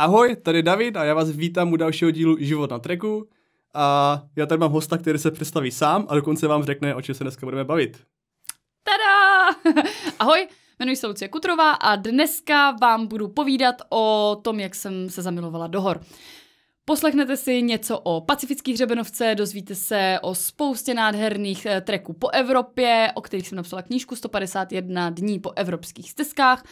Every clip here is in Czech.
Ahoj, tady David a já vás vítám u dalšího dílu Život na treku. A já tady mám hosta, který se představí sám a dokonce vám řekne, o čem se dneska budeme bavit. Tada! Ahoj, jmenuji se Lucie Kutrová a dneska vám budu povídat o tom, jak jsem se zamilovala do hor. Poslechnete si něco o pacifických hřebenovce, dozvíte se o spoustě nádherných eh, treků po Evropě, o kterých jsem napsala knížku 151 dní po evropských stezkách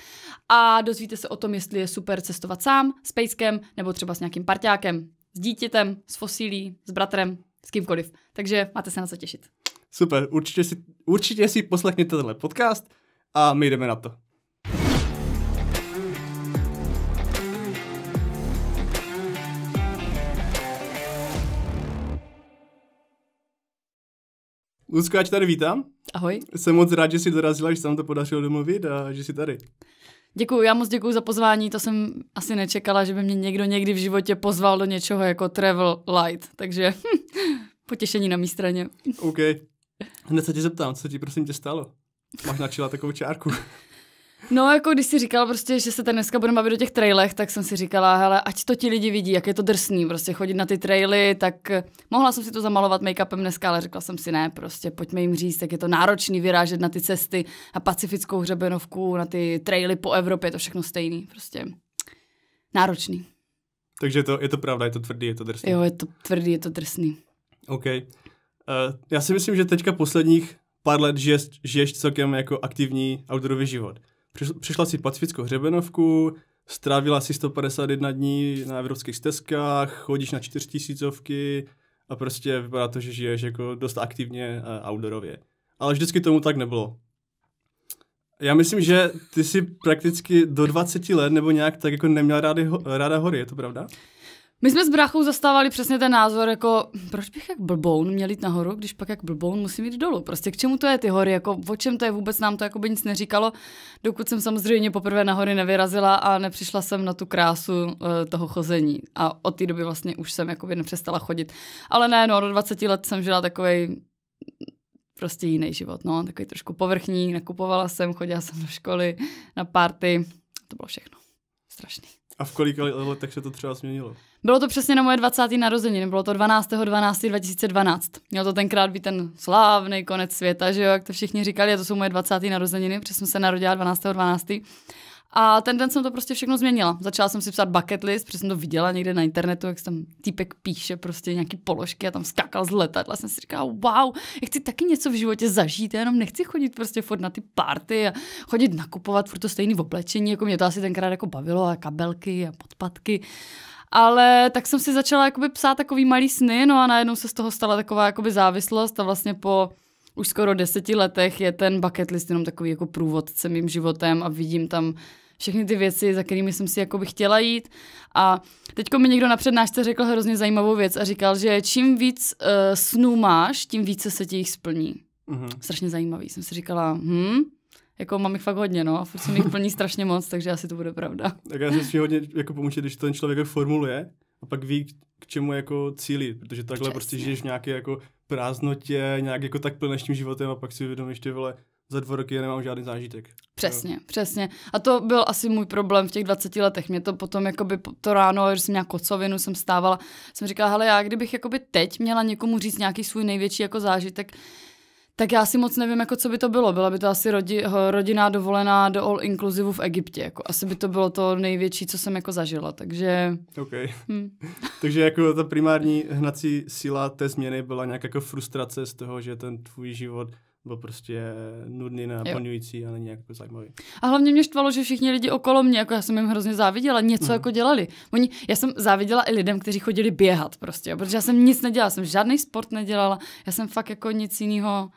a dozvíte se o tom, jestli je super cestovat sám, s pejskem nebo třeba s nějakým parťákem, s dítětem, s fosílí, s bratrem, s kýmkoliv. Takže máte se na co těšit. Super, určitě si, určitě si poslechněte tenhle podcast a my jdeme na to. Luzko, já tě tady vítám. Ahoj. Jsem moc rád, že jsi dorazila, že se nám to podařilo domluvit a že jsi tady. Děkuji, já moc děkuji za pozvání, to jsem asi nečekala, že by mě někdo někdy v životě pozval do něčeho jako travel light, takže potěšení na mý straně. OK. Hned se tě zeptám, co ti prosím tě stalo? Máš načila takovou čárku. No, jako když si říkala prostě, že se tady dneska budeme bavit o těch trailech, tak jsem si říkala, hele, ať to ti lidi vidí, jak je to drsný, prostě chodit na ty traily, tak eh, mohla jsem si to zamalovat make-upem dneska, ale řekla jsem si ne, prostě pojďme jim říct, jak je to náročný vyrážet na ty cesty a pacifickou hřebenovku, na ty traily po Evropě, to všechno stejný, prostě náročný. Takže to, je to pravda, je to tvrdý, je to drsný. Jo, je to tvrdý, je to drsný. OK. Uh, já si myslím, že teďka posledních pár let žiješ, žiješ celkem jako aktivní outdoorový život. Přišla si pacifickou hřebenovku, strávila si 151 dní na evropských stezkách, chodíš na čtyřtisícovky a prostě vypadá to, že žiješ jako dost aktivně a eh, outdoorově. Ale vždycky tomu tak nebylo. Já myslím, že ty si prakticky do 20 let nebo nějak tak jako neměl ráda, ráda hory, je to pravda? My jsme s brachou zastávali přesně ten názor, jako proč bych jak blboun měl jít nahoru, když pak jak blboun musím jít dolů. Prostě k čemu to je ty hory, jako o čem to je, vůbec nám to jako by nic neříkalo, dokud jsem samozřejmě poprvé na hory nevyrazila a nepřišla jsem na tu krásu e, toho chození. A od té doby vlastně už jsem jakoby nepřestala chodit. Ale ne, no, do 20 let jsem žila takový prostě jiný život, no, takový trošku povrchní, nakupovala jsem, chodila jsem do školy, na party, to bylo všechno. Strašný. A v kolik letech se to třeba změnilo? Bylo to přesně na moje 20. narozeniny, bylo to 12. 12. 2012. Měl to tenkrát být ten slávný konec světa, že jo, jak to všichni říkali, a to jsou moje 20. narozeniny, protože jsem se narodila 12. 12. A ten den jsem to prostě všechno změnila. Začala jsem si psát bucket list, protože jsem to viděla někde na internetu, jak tam týpek píše prostě nějaký položky a tam skákal z letadla. Jsem si říkala, wow, já chci taky něco v životě zažít, já jenom nechci chodit prostě furt na ty party a chodit nakupovat furt to stejné oblečení, jako mě to asi tenkrát jako bavilo a kabelky a podpatky. Ale tak jsem si začala jakoby psát takový malý sny, no a najednou se z toho stala taková jakoby závislost a vlastně po už skoro deseti letech je ten bucket list jenom takový jako průvodce mým životem a vidím tam všechny ty věci, za kterými jsem si jakoby chtěla jít. A teďko mi někdo na přednášce řekl hrozně zajímavou věc a říkal, že čím víc uh, snů máš, tím více se ti jich splní. Mm-hmm. Strašně zajímavý. Jsem si říkala, hm, jako mám jich fakt hodně, no, a furt se mi plní strašně moc, takže asi to bude pravda. tak já si si hodně jako pomůže, když to ten člověk formuluje a pak ví, k čemu jako cílí, protože takhle Přesně. prostě žiješ v nějaké jako prázdnotě, nějak jako tak plneš tím životem a pak si uvědomíš, ty vole, za dva roky já nemám žádný zážitek. Přesně, jo. přesně. A to byl asi můj problém v těch 20 letech. Mě to potom, jakoby to ráno, že jsem měla kocovinu, jsem stávala, jsem říkala, hele, já kdybych jakoby teď měla někomu říct nějaký svůj největší jako zážitek, tak já si moc nevím, jako co by to bylo. Byla by to asi rodi, eh, rodinná dovolená do all inclusive v Egyptě. Jako, asi by to bylo to největší, co jsem jako zažila, takže... Okay. Hmm. takže jako ta primární hnací síla té změny byla nějak jako frustrace z toho, že ten tvůj život byl prostě nudný, naplňující a není jako zajímavý. A hlavně mě štvalo, že všichni lidi okolo mě, jako já jsem jim hrozně záviděla, něco mm. jako dělali. Oni, já jsem záviděla i lidem, kteří chodili běhat prostě, protože já jsem nic nedělala, jsem žádný sport nedělala, já jsem fakt jako nic jiného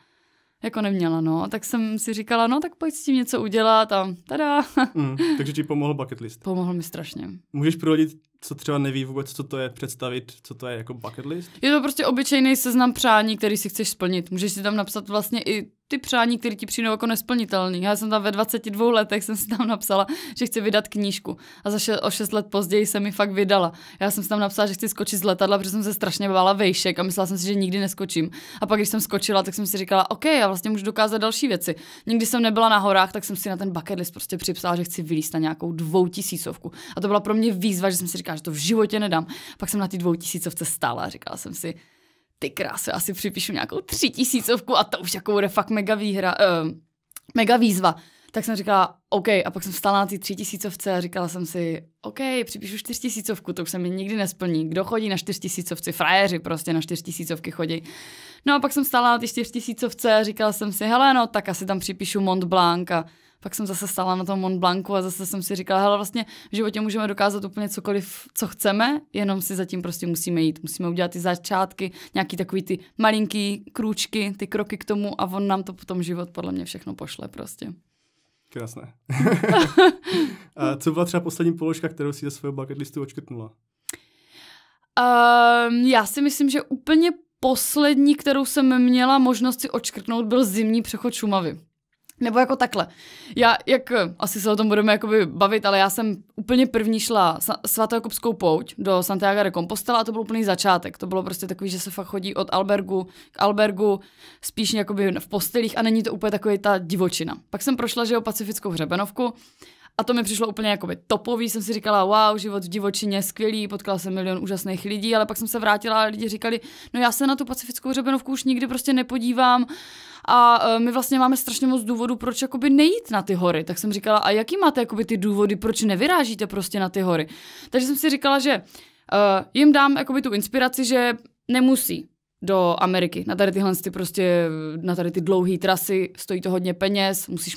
jako neměla, no. Tak jsem si říkala, no tak pojď s tím něco udělat a tada. Mm, takže ti pomohl bucket list. Pomohl mi strašně. Můžeš prohodit co třeba neví vůbec, co to je, představit, co to je jako bucket list? Je to prostě obyčejný seznam přání, který si chceš splnit. Můžeš si tam napsat vlastně i ty přání, které ti přijdou jako nesplnitelný. Já jsem tam ve 22 letech jsem si tam napsala, že chci vydat knížku. A za še- o 6 let později se mi fakt vydala. Já jsem si tam napsala, že chci skočit z letadla, protože jsem se strašně bála vejšek a myslela jsem si, že nikdy neskočím. A pak, když jsem skočila, tak jsem si říkala, OK, já vlastně můžu dokázat další věci. Nikdy jsem nebyla na horách, tak jsem si na ten bucket list prostě připsala, že chci vylíst na nějakou dvoutisícovku. A to byla pro mě výzva, že jsem si říkala, říkám, že to v životě nedám. Pak jsem na ty dvou tisícovce stála a říkala jsem si, ty krásy já si připíšu nějakou tři tisícovku a to už jako bude fakt mega výhra, uh, mega výzva. Tak jsem říkala, OK, a pak jsem stála na ty tři tisícovce a říkala jsem si, OK, připíšu čtyř tisícovku, to už se mi nikdy nesplní. Kdo chodí na čtyř tisícovci? Frajeři prostě na čtyř tisícovky chodí. No a pak jsem stála na ty čtyř tisícovce a říkala jsem si, hele, no tak asi tam připíšu Mont Blanc a pak jsem zase stala na tom Mont Blancu a zase jsem si říkala, hele, vlastně v životě můžeme dokázat úplně cokoliv, co chceme, jenom si zatím prostě musíme jít. Musíme udělat ty začátky, nějaký takový ty malinký krůčky, ty kroky k tomu a on nám to potom život podle mě všechno pošle prostě. Krásné. a co byla třeba poslední položka, kterou si ze svého bucket listu očkrtnula? Um, ehm, já si myslím, že úplně poslední, kterou jsem měla možnost si očkrtnout, byl zimní přechod Šumavy. Nebo jako takhle. Já, jak eh, asi se o tom budeme jakoby bavit, ale já jsem úplně první šla svatojakubskou pouť do Santiago de Compostela a to byl úplný začátek. To bylo prostě takový, že se fakt chodí od Albergu k Albergu spíš jakoby v postelích a není to úplně takový ta divočina. Pak jsem prošla, že jo, pacifickou hřebenovku a to mi přišlo úplně jakoby topový, jsem si říkala, wow, život v divočině, skvělý, potkala jsem milion úžasných lidí, ale pak jsem se vrátila a lidi říkali, no já se na tu pacifickou řebenovku už nikdy prostě nepodívám a e, my vlastně máme strašně moc důvodů, proč jakoby nejít na ty hory. Tak jsem říkala, a jaký máte jakoby ty důvody, proč nevyrážíte prostě na ty hory? Takže jsem si říkala, že uh, jim dám jakoby tu inspiraci, že nemusí do Ameriky. Na tady tyhle ty prostě, na tady ty dlouhé trasy stojí to hodně peněz, musíš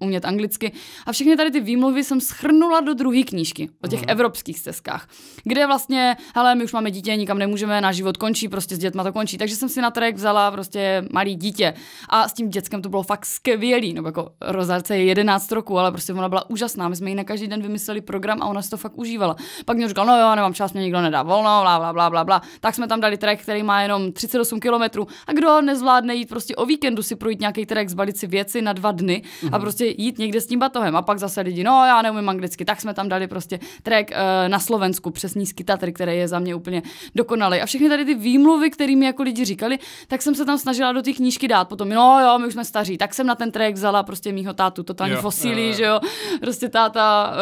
umět anglicky. A všechny tady ty výmluvy jsem schrnula do druhé knížky, o těch Aha. evropských stezkách, kde vlastně, hele, my už máme dítě, nikam nemůžeme, náš život končí, prostě s dětma to končí. Takže jsem si na trek vzala prostě malý dítě. A s tím dětskem to bylo fakt skvělý, nebo jako rozárce je 11 roku, ale prostě ona byla úžasná. My jsme jí na každý den vymysleli program a ona si to fakt užívala. Pak mě říkala, no jo, nemám čas, mě nikdo nedá volno, bla, bla, bla, bla, bla. Tak jsme tam dali trek, který má jenom 38 kilometrů. A kdo nezvládne jít prostě o víkendu si projít nějaký trek, zbalit si věci na dva dny mm-hmm. a mhm. prostě jít někde s tím batohem. A pak zase lidi, no já neumím anglicky, tak jsme tam dali prostě trek uh, na Slovensku přes nízký Tatry, který je za mě úplně dokonalý. A všechny tady ty výmluvy, kterými jako lidi říkali, tak jsem se tam snažila do té knížky dát. Potom, no jo, my už jsme staří, tak jsem na ten trek vzala prostě mýho tátu, totální fosílí, že jo. Prostě táta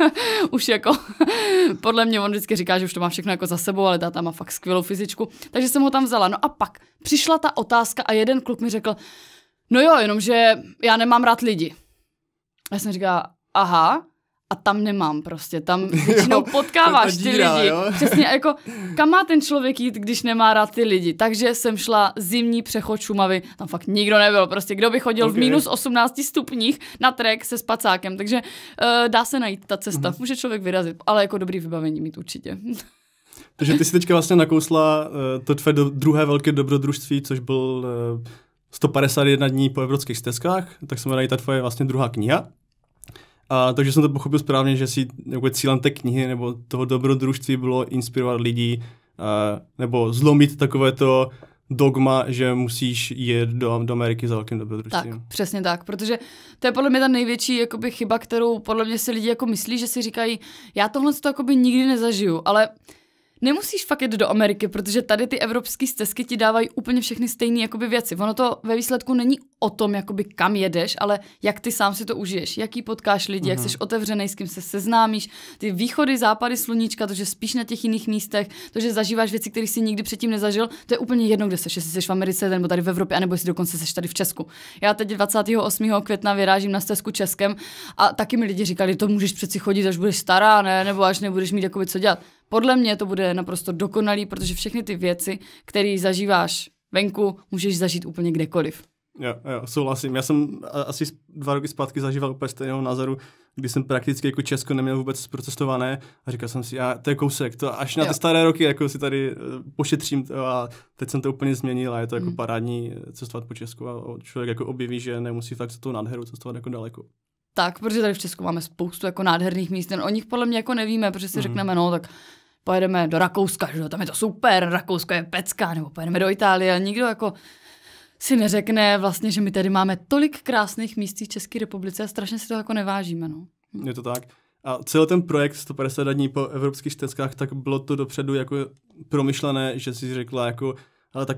uh, už jako, podle mě on vždycky říká, že už to má všechno jako za sebou, ale táta má fakt skvělou fyzičku. Takže jsem ho tam vzala psala. No a pak přišla ta otázka a jeden kluk mi řekl, no jo, jenomže já nemám rád lidi. A já jsem říkal, aha, a tam nemám prostě, tam většinou jo, potkáváš díra, ty lidi. Jo? Přesně jako, kam má ten člověk jít, když nemá rád ty lidi. Takže jsem šla zimní přechod Šumavy, tam fakt nikdo nebyl, prostě kdo by chodil okay. v minus 18 stupních na trek se spacákem, takže uh, dá se najít ta cesta, mm-hmm. může člověk vyrazit, ale jako dobrý vybavení mít určitě. Takže ty jsi teďka vlastně nakousla uh, to tvé do, druhé velké dobrodružství, což byl uh, eh, 151 dní po evropských stezkách, tak se jmenuje ta tvoje vlastně druhá kniha. A, takže jsem to pochopil správně, že si jako cílem té knihy nebo toho dobrodružství bylo inspirovat lidi uh, nebo zlomit takovéto dogma, že musíš jet do, do Ameriky za velkým dobrodružstvím. Tak, přesně tak, protože to je podle mě ta největší jakoby, chyba, kterou podle mě si lidi jako myslí, že si říkají, já tohle to jakoby nikdy nezažiju, ale nemusíš fakt jít do Ameriky, protože tady ty evropské stezky ti dávají úplně všechny stejné jakoby věci. Ono to ve výsledku není o tom, jakoby kam jedeš, ale jak ty sám si to užiješ, jaký potkáš lidi, mm-hmm. jak mhm. jsi otevřený, s kým se seznámíš, ty východy, západy sluníčka, to, že spíš na těch jiných místech, to, že zažíváš věci, které jsi nikdy předtím nezažil, to je úplně jedno, kde seš, jestli jsi v Americe nebo tady v Evropě, anebo jestli dokonce seš tady v Česku. Já teď 28. května vyrážím na stezku Českem a taky mi lidi říkali, to můžeš přeci chodit, až budeš stará, ne, nebo až nebudeš mít jakoby co dělat. Podle mě to bude naprosto dokonalý, protože všechny ty věci, které zažíváš venku, můžeš zažít úplně kdekoliv. Jo, jo, souhlasím. Já jsem asi dva roky zpátky zažíval úplně stejného názoru, kdy jsem prakticky jako Česko neměl vůbec zprocestované a říkal jsem si, já, to je kousek, to až na jo. ty staré roky jako si tady eh, pošetřím to a teď jsem to úplně změnil a je to jako mm. parádní eh, cestovat po Česku a člověk jako objeví, že nemusí fakt za tou nádheru cestovat jako daleko. Tak, protože tady v Česku máme spoustu jako nádherných míst, o nich podle mě jako nevíme, protože si mm. řekneme, no tak pojedeme do Rakouska, že tam je to super, Rakousko je pecka, nebo pojedeme do Itálie a nikdo jako si neřekne vlastně, že my tady máme tolik krásných místí v České republice a strašně si to jako nevážíme. No. Hm. Je to tak. A celý ten projekt 150 dní po evropských stezkách, tak bylo to dopředu jako promyšlené, že si řekla jako, ale tak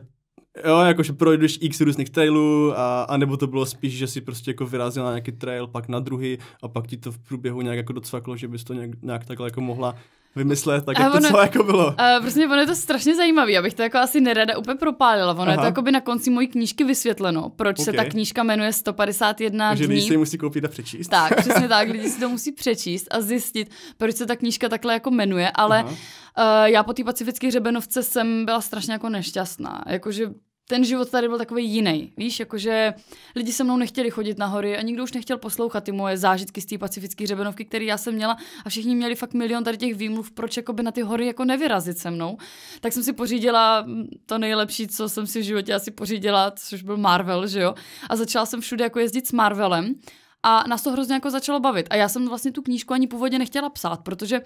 jo, jakože projdeš x různých trailů, a, a nebo to bylo spíš, že si prostě jako vyrazila na nějaký trail, pak na druhý a pak ti to v průběhu nějak jako docvaklo, že bys to nějak, nějak takhle jako mohla vymyslet, tak a jak ono, to celé jako bylo. Uh, prostě ono je to strašně zajímavé, abych to jako asi nerada úplně propálila. Ono Aha. je to jako by na konci mojí knížky vysvětleno, proč okay. se ta knížka jmenuje 151 Takže dní. Lidi si musí koupit a přečíst. Tak, přesně tak, lidi si to musí přečíst a zjistit, proč se ta knížka takhle jako jmenuje, ale Aha. uh, já po té pacifické hřebenovce jsem byla strašně jako nešťastná. Jakože ten život tady byl takový jiný. Víš, jakože lidi se mnou nechtěli chodit na hory a nikdo už nechtěl poslouchat ty moje zážitky z té pacifické řebenovky, které já jsem měla a všichni měli fakt milion tady těch výmluv, proč jakoby na ty hory jako nevyrazit se mnou. Tak jsem si pořídila mm, to nejlepší, co jsem si v životě asi pořídila, což byl Marvel, že jo. A začala jsem všude jako jezdit s Marvelem a nás to hrozně jako začalo bavit. A já jsem vlastně tu knížku ani původně nechtěla psát, protože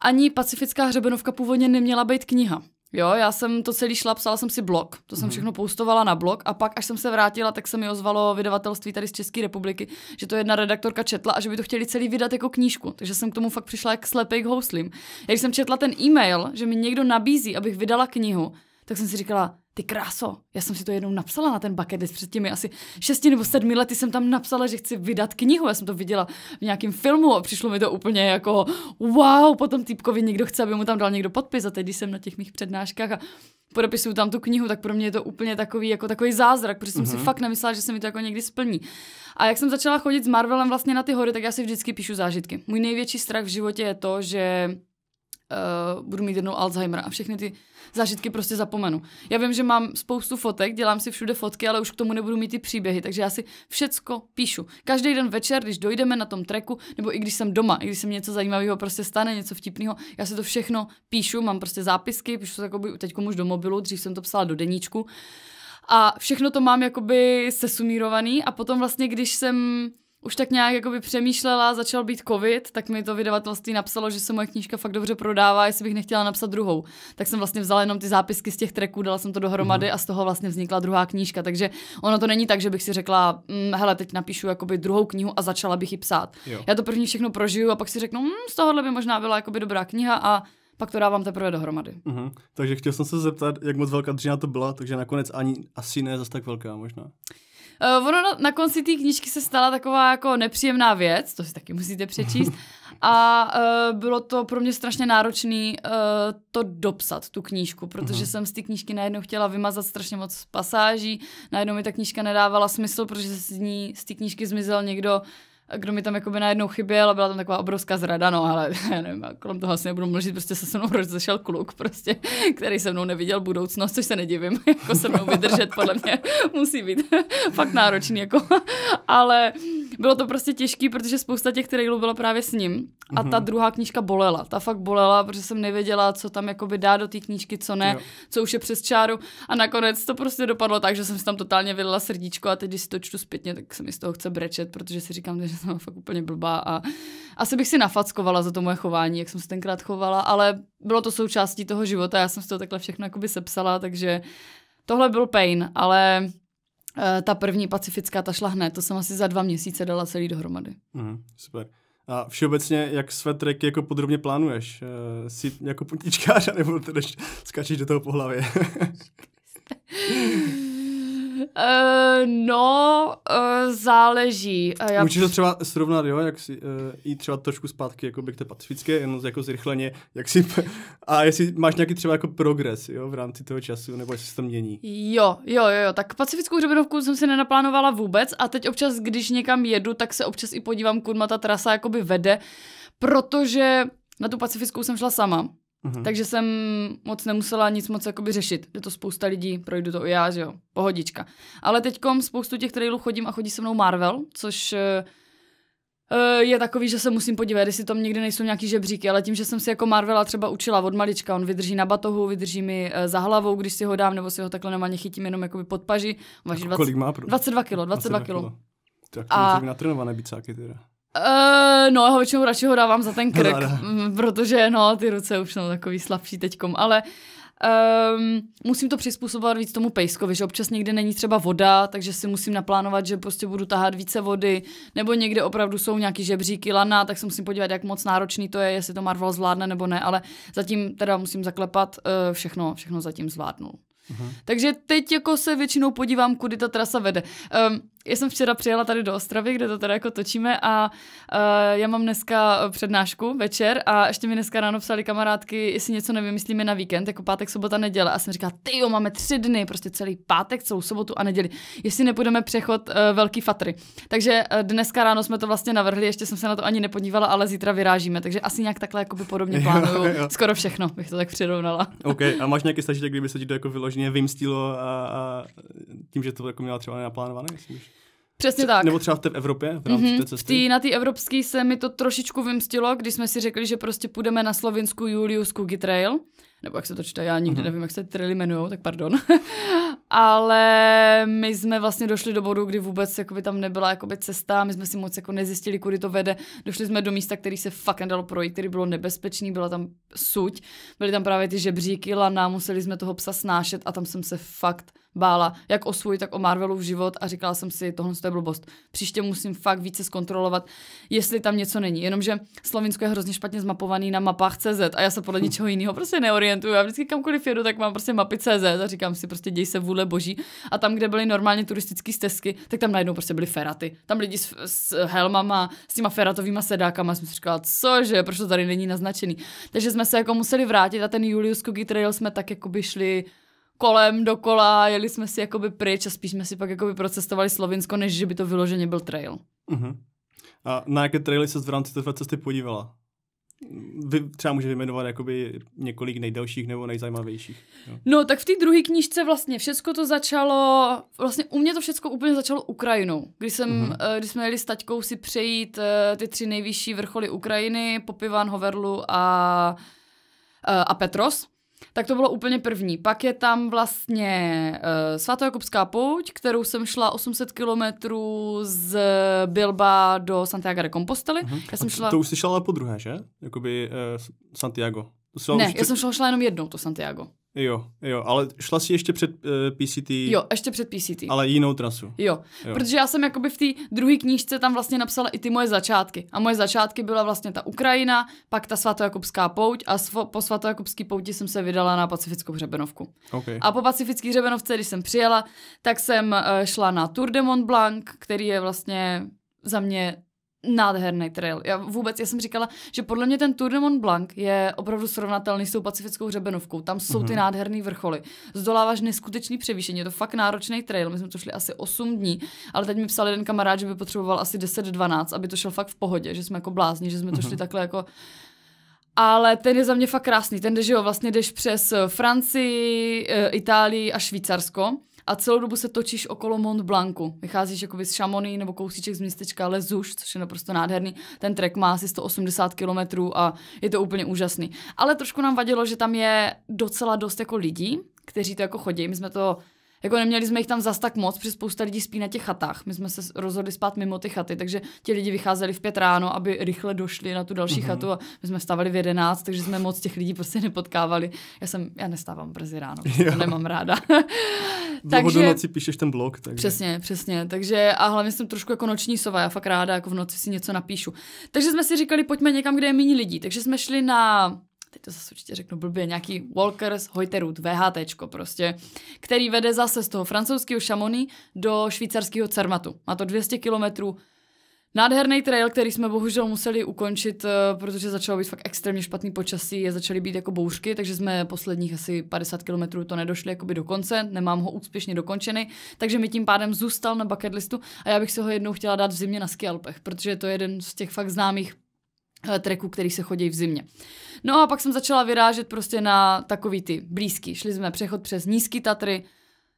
ani pacifická hřebenovka původně neměla být kniha. Jo, já jsem to celý šla, psala jsem si blog, to jsem mhm. všechno postovala na blog a pak, až jsem se vrátila, tak se mi ozvalo vydavatelství tady z České republiky, že to jedna redaktorka četla a že by to chtěli celý vydat jako knížku. Takže jsem k tomu fakt přišla jak slepej k houslím. když jsem četla ten e-mail, že mi někdo nabízí, abych vydala knihu, tak jsem si říkala, ty kráso, já jsem si to jednou napsala na ten bucket list před těmi asi šesti nebo sedmi lety jsem tam napsala, že chci vydat knihu, já jsem to viděla v nějakém filmu a přišlo mi to úplně jako wow, potom týpkovi někdo chce, aby mu tam dal někdo podpis a teď, jsem na těch mých přednáškách a podepisuju tam tu knihu, tak pro mě je to úplně takový, jako takový zázrak, protože jsem uh-huh. si mhm. fakt nemyslela, že se mi to jako někdy splní. A jak jsem začala chodit s Marvelem vlastně na ty hory, tak já si vždycky píšu zážitky. Můj největší strach v životě je to, že uh, budu mít jednou Alzheimer a všechny ty zážitky prostě zapomenu. Já vím, že mám spoustu fotek, dělám si všude fotky, ale už k tomu nebudu mít ty příběhy, takže já si všecko píšu. Každý den večer, když dojdeme na tom treku, nebo i když jsem doma, i když se něco zajímavého prostě stane, něco vtipného, já si to všechno píšu, mám prostě zápisky, píšu to teď už do mobilu, dřív jsem to psala do deníčku. A všechno to mám jakoby sesumírovaný a potom vlastně, když jsem už tak nějak jakoby přemýšlela, začal být covid, tak mi to vydavatelství napsalo, že se moje knížka fakt dobře prodává, jestli bych nechtěla napsat druhou. Tak jsem vlastně vzala jenom ty zápisky z těch tracků, dala jsem to dohromady mm. a z toho vlastně vznikla druhá knížka. Takže ono to není tak, že bych si řekla, mm, hele, teď napíšu jakoby druhou knihu a začala bych ji psát. Jo. Já to první všechno prožiju a pak si řeknu, hm, z tohohle by možná byla jakoby dobrá kniha a pak to dávám teprve dohromady. Uh-huh. Takže chtěl jsem se zeptat, jak moc velká dřina to byla, takže nakonec ani asi ne zas tak velká možná. Uh, ono na, na konci té knížky se stala taková jako nepříjemná věc, to si taky musíte přečíst. Mhm. A uh, bylo to pro mě strašně náročné uh, eh, to dopsat, tu knížku, protože uh-huh. jsem z té knížky najednou chtěla vymazat strašně moc pasáží, najednou mi ta knížka nedávala smysl, protože z ní, z té knížky zmizel někdo, uh, kdo mi tam jakoby najednou chyběl a byla tam taková obrovská zrada, no ale já nevím, a kolem toho asi nebudu mlžit, prostě se se mnou rozešel kluk, prostě, který se mnou neviděl budoucnost, což se nedivím, jako se mnou vydržet podle mě musí být fakt náročný, jako, ale bylo to prostě těžký, protože spousta těch trailů bylo právě s ním, a mm-hmm. ta mhm. druhá knížka bolela. Ta fakt bolela, protože jsem nevěděla, co tam jakoby dá do té knížky, co ne, jo. co už je přes čáru. A nakonec to prostě dopadlo tak, že jsem si tam totálně vylila srdíčko a teď, když si to čtu zpětně, tak se mi z toho chce brečet, protože si říkám, že jsem fakt úplně blbá. A asi bych si nafackovala za to moje chování, jak jsem se tenkrát chovala, ale bylo to součástí toho života. Já jsem si to takhle všechno jakoby sepsala, takže tohle byl pain, ale eh, ta první pacifická, ta šla hned, to jsem asi za dva měsíce dala celý dohromady. Mm, super. A všeobecně, jak své tracky jako podrobně plánuješ? Eh, jsi jako potičkář, nebo tedy skáčeš do toho po hlavě? Uh, no, uh, záleží. Uh, já... Můžeš to třeba srovnat, jo, jak si uh, jít třeba trošku zpátky jako k té pacifické, jenom jako zrychleně, jak si, a jestli máš nějaký třeba jako progres, jo, v rámci toho času, nebo jestli se to mění. Jo, jo, jo, jo, tak pacifickou hřebenovku jsem si nenaplánovala vůbec a teď občas, když někam jedu, tak se občas i podívám, kudma ta trasa jakoby vede, protože na tu pacifickou jsem šla sama. Mm-hmm. Takže jsem moc nemusela nic moc jakoby řešit. Je to spousta lidí, projdu to i já, že jo, pohodička. Ale teďkom spoustu těch trailů chodím a chodí se mnou Marvel, což eh, eh, je takový, že se musím podívat, jestli tam někdy nejsou nějaký žebříky, ale tím, že jsem si jako Marvela třeba učila od malička, on vydrží na batohu, vydrží mi eh, za hlavou, když si ho dám, nebo si ho takhle nemá chytím jenom jakoby pod paži. Váží 20, kolik má? Pro... 22 kilo, 22, 22 kilo. kilo. Tak to a... natrénované bicáky teda. Uh, no, já ho většinou radši ho dávám za ten no, krk, no, no. Mhm, protože no, ty ruce už jsou takový slabší teďkom, ale um, musím to přizpůsobovat víc tomu pejskovi, že občas někde není třeba voda, takže si musím naplánovat, že prostě budu tahat více vody, nebo někde opravdu jsou nějaký žebříky, lana, tak se musím podívat, jak moc náročný to je, jestli to Marvel zvládne nebo ne, ale zatím teda musím zaklepat, uh, všechno, všechno zatím zvládnul. Uhum. Takže teď jako se většinou podívám, kudy ta trasa vede. Um, já jsem včera přijela tady do Ostravy, kde to teda jako točíme a uh, já mám dneska přednášku večer a ještě mi dneska ráno psali kamarádky, jestli něco nevymyslíme na víkend, jako pátek, sobota, neděle. A jsem říkala, ty jo, máme tři dny, prostě celý pátek, celou sobotu a neděli, jestli nepůjdeme přechod uh, Velký Fatry. Takže uh, dneska ráno jsme to vlastně navrhli, ještě jsem se na to ani nepodívala, ale zítra vyrážíme, takže asi nějak takhle jako by podobně plánuju skoro všechno, bych to tak přirovnala. OK, a máš nějaký stažitek, kdyby se ti to jako vyloženě vymstilo a, a tím, že to jako měla třeba nenaplánované? Přesně tak. Nebo třeba v té Evropě v rámci mm-hmm. té cesty. Tý, na té evropské se mi to trošičku vymstilo, když jsme si řekli, že prostě půjdeme na slovinskou Julius gitrail Trail nebo jak se to čte, já nikdy uh-huh. nevím, jak se trily jmenují, tak pardon. Ale my jsme vlastně došli do bodu, kdy vůbec jakoby, tam nebyla jakoby, cesta, my jsme si moc jako, nezjistili, kudy to vede. Došli jsme do místa, který se fakt nedalo projít, který bylo nebezpečný, byla tam suť, byly tam právě ty žebříky, lana, museli jsme toho psa snášet a tam jsem se fakt bála jak o svůj, tak o Marvelu v život a říkala jsem si, tohle je blbost. Příště musím fakt více zkontrolovat, jestli tam něco není. Jenomže Slovinsko je hrozně špatně zmapovaný na mapách CZ a já se podle ničeho jiného prostě neorientuji klientů. Já vždycky kamkoliv jedu, tak mám prostě mapy CZ a říkám si prostě děj se vůle boží. A tam, kde byly normálně turistické stezky, tak tam najednou prostě byly feraty. Tam lidi s, s helmama, s těma feratovými sedákama. Jsem si říkala, cože, proč to tady není naznačený. Takže jsme se jako museli vrátit a ten Julius Cookie Trail jsme tak jako by šli kolem dokola, jeli jsme si jakoby pryč a spíš jsme si pak jakoby procestovali Slovinsko, než že by to vyloženě byl trail. Uh-huh. A na jaké traily se v rámci té cesty podívala? vy třeba může vyjmenovat jakoby několik nejdelších nebo nejzajímavějších. Jo. No, tak v té druhé knížce vlastně všechno to začalo, vlastně u mě to všechno úplně začalo Ukrajinou. Když, jsem, mm-hmm. když jsme jeli s taťkou si přejít eh, ty tři nejvyšší vrcholy Ukrajiny, Popivan, Hoverlu a, eh, a Petros, tak to bylo úplně první. Pak je tam vlastně uh, eh, svatojakubská pouť, kterou jsem šla 800 kilometrů z Bilba do Santiago de Compostely. Uh-huh. Mhm. Já jsem šla... To už jsi šla ale po druhé, že? Jakoby uh, Santiago. ne, už... já jsem šla, šla jenom jednou to Santiago. Jo, jo, ale šla si ještě před uh, eh, PCT. Jo, ještě před PCT. Ale jinou trasu. Jo, jo. protože já jsem jakoby v té druhé knížce tam vlastně napsala i ty moje začátky. A moje začátky byla vlastně ta Ukrajina, pak ta svatojakubská pouť a svo, po svatojakubský pouti jsem se vydala na pacifickou hřebenovku. Okay. A po pacifické hřebenovce, když jsem přijela, tak jsem uh, šla na Tour de Mont Blanc, který je vlastně za mě nádherný trail. Já vůbec, já jsem říkala, že podle mě ten Tour de Mont Blanc je opravdu srovnatelný s tou pacifickou hřebenovkou. Tam jsou mm-hmm. ty mhm. nádherné vrcholy. Zdoláváš neskutečný převýšení, je to fakt náročný trail. My jsme to šli asi 8 dní, ale teď mi psal jeden kamarád, že by potřeboval asi 10-12, aby to šel fakt v pohodě, že jsme jako blázni, že jsme to mm-hmm. šli mhm. takhle jako ale ten je za mě fakt krásný. Ten jde, že jo, vlastně jdeš přes Francii, eh, Itálii a Švýcarsko a celou dobu se točíš okolo Mont Blancu. Vycházíš jakoby z Šamony nebo kousíček z městečka Lezuš, což je naprosto nádherný. Ten trek má asi 180 km a je to úplně úžasný. Ale trošku nám vadilo, že tam je docela dost jako lidí, kteří to jako chodí. My jsme to jako neměli jsme jich tam zas tak moc, protože spousta lidí spí na těch chatách. My jsme se rozhodli spát mimo ty chaty, takže ti lidi vycházeli v pět ráno, aby rychle došli na tu další mm-hmm. chatu a my jsme stávali v jedenáct, takže jsme moc těch lidí prostě nepotkávali. Já jsem, já nestávám brzy ráno, prostě to nemám ráda. takže, do noci píšeš ten blog. Takže. Přesně, přesně. Takže a hlavně jsem trošku jako noční sova, já fakt ráda jako v noci si něco napíšu. Takže jsme si říkali, pojďme někam, kde je méně lidí. Takže jsme šli na teď to zase určitě řeknu blbě, nějaký Walkers hojterud VHT, prostě, který vede zase z toho francouzského Šamony do švýcarského Cermatu. Má to 200 kilometrů Nádherný trail, který jsme bohužel museli ukončit, eh, protože začalo být fakt extrémně špatný počasí, a začaly být jako bouřky, takže jsme posledních asi 50 kilometrů to nedošli jakoby do konce, nemám ho úspěšně dokončený, takže mi tím pádem zůstal na bucket listu a já bych si ho jednou chtěla dát v zimě na skialpech, protože to je jeden z těch fakt známých Eh, treku, který se chodí v zimě. No a pak jsem začala vyrážet prostě na takový ty blízký. Šli jsme přechod přes nízký Tatry,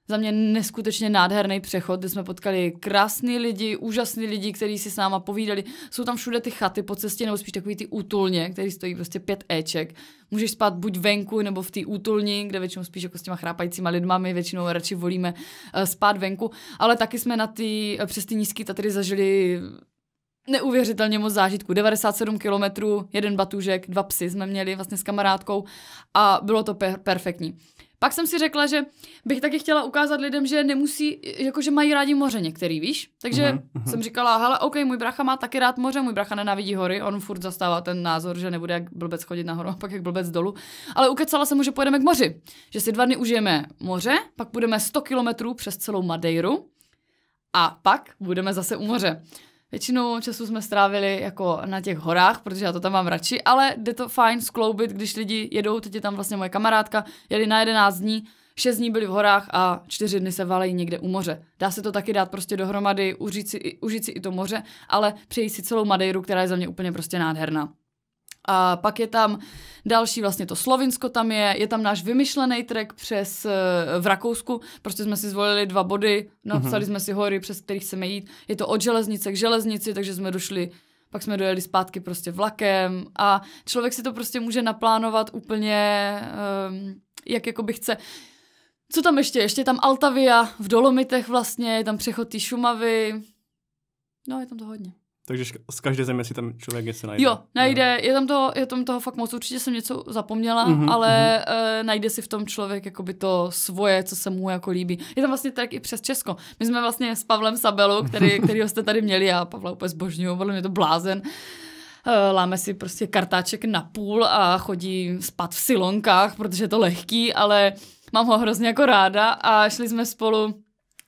za mě neskutečně nádherný přechod, kde jsme potkali krásný lidi, úžasný lidi, kteří si s náma povídali. Jsou tam všude ty chaty po cestě, nebo spíš takový ty útulně, který stojí prostě pět Eček. Můžeš spát buď venku, nebo v té útulni, kde většinou spíš jako s těma chrápajícíma lidma, my většinou radši volíme eh, spát venku. Ale taky jsme na ty, eh, přes ty nízký Tatry zažili neuvěřitelně moc zážitku. 97 kilometrů, jeden batůžek, dva psy jsme měli vlastně s kamarádkou a bylo to per- perfektní. Pak jsem si řekla, že bych taky chtěla ukázat lidem, že nemusí, jakože mají rádi moře některý, víš? Takže uh-huh. jsem říkala, hele, OK, můj bracha má taky rád moře, můj bracha nenávidí hory, on furt zastává ten názor, že nebude jak blbec chodit nahoru a pak jak blbec dolů. Ale ukecala jsem mu, že pojedeme k moři, že si dva dny užijeme moře, pak budeme 100 kilometrů přes celou Madeiru a pak budeme zase u moře. Většinou času jsme strávili jako na těch horách, protože já to tam mám radši, ale jde to fajn skloubit, když lidi jedou, teď je tam vlastně moje kamarádka, jeli na 11 dní, 6 dní byli v horách a 4 dny se valejí někde u moře. Dá se to taky dát prostě dohromady, užít si, užít si i to moře, ale přejít si celou Madeiru, která je za mě úplně prostě nádherná. A pak je tam další, vlastně to Slovinsko tam je, je tam náš vymyšlený trek přes eh, v Rakousku, prostě jsme si zvolili dva body, napsali no, mhm. mm-hmm. jsme si hory, přes kterých chceme jít. Je to od železnice k železnici, takže jsme došli pak jsme dojeli zpátky prostě vlakem a člověk si to prostě může naplánovat úplně, ehm, jak jak by chce. Co tam ještě? Ještě je tam Altavia v Dolomitech vlastně, je tam přechod té Šumavy. No, je tam to hodně. Takže z každé země si tam člověk něco najde. Jo, najde, je tam, toho, je tam toho fakt moc, určitě jsem něco zapomněla, mm-hmm, ale mm-hmm. E, najde si v tom člověk jakoby to svoje, co se mu jako líbí. Je tam vlastně tak i přes Česko. My jsme vlastně s Pavlem Sabelou, který, kterýho jste tady měli, já Pavla úplně zbožňuju, byl mě to blázen, eh, láme si prostě kartáček na půl a chodí spát v silonkách, protože je to lehký, ale mám ho hrozně jako ráda a šli jsme spolu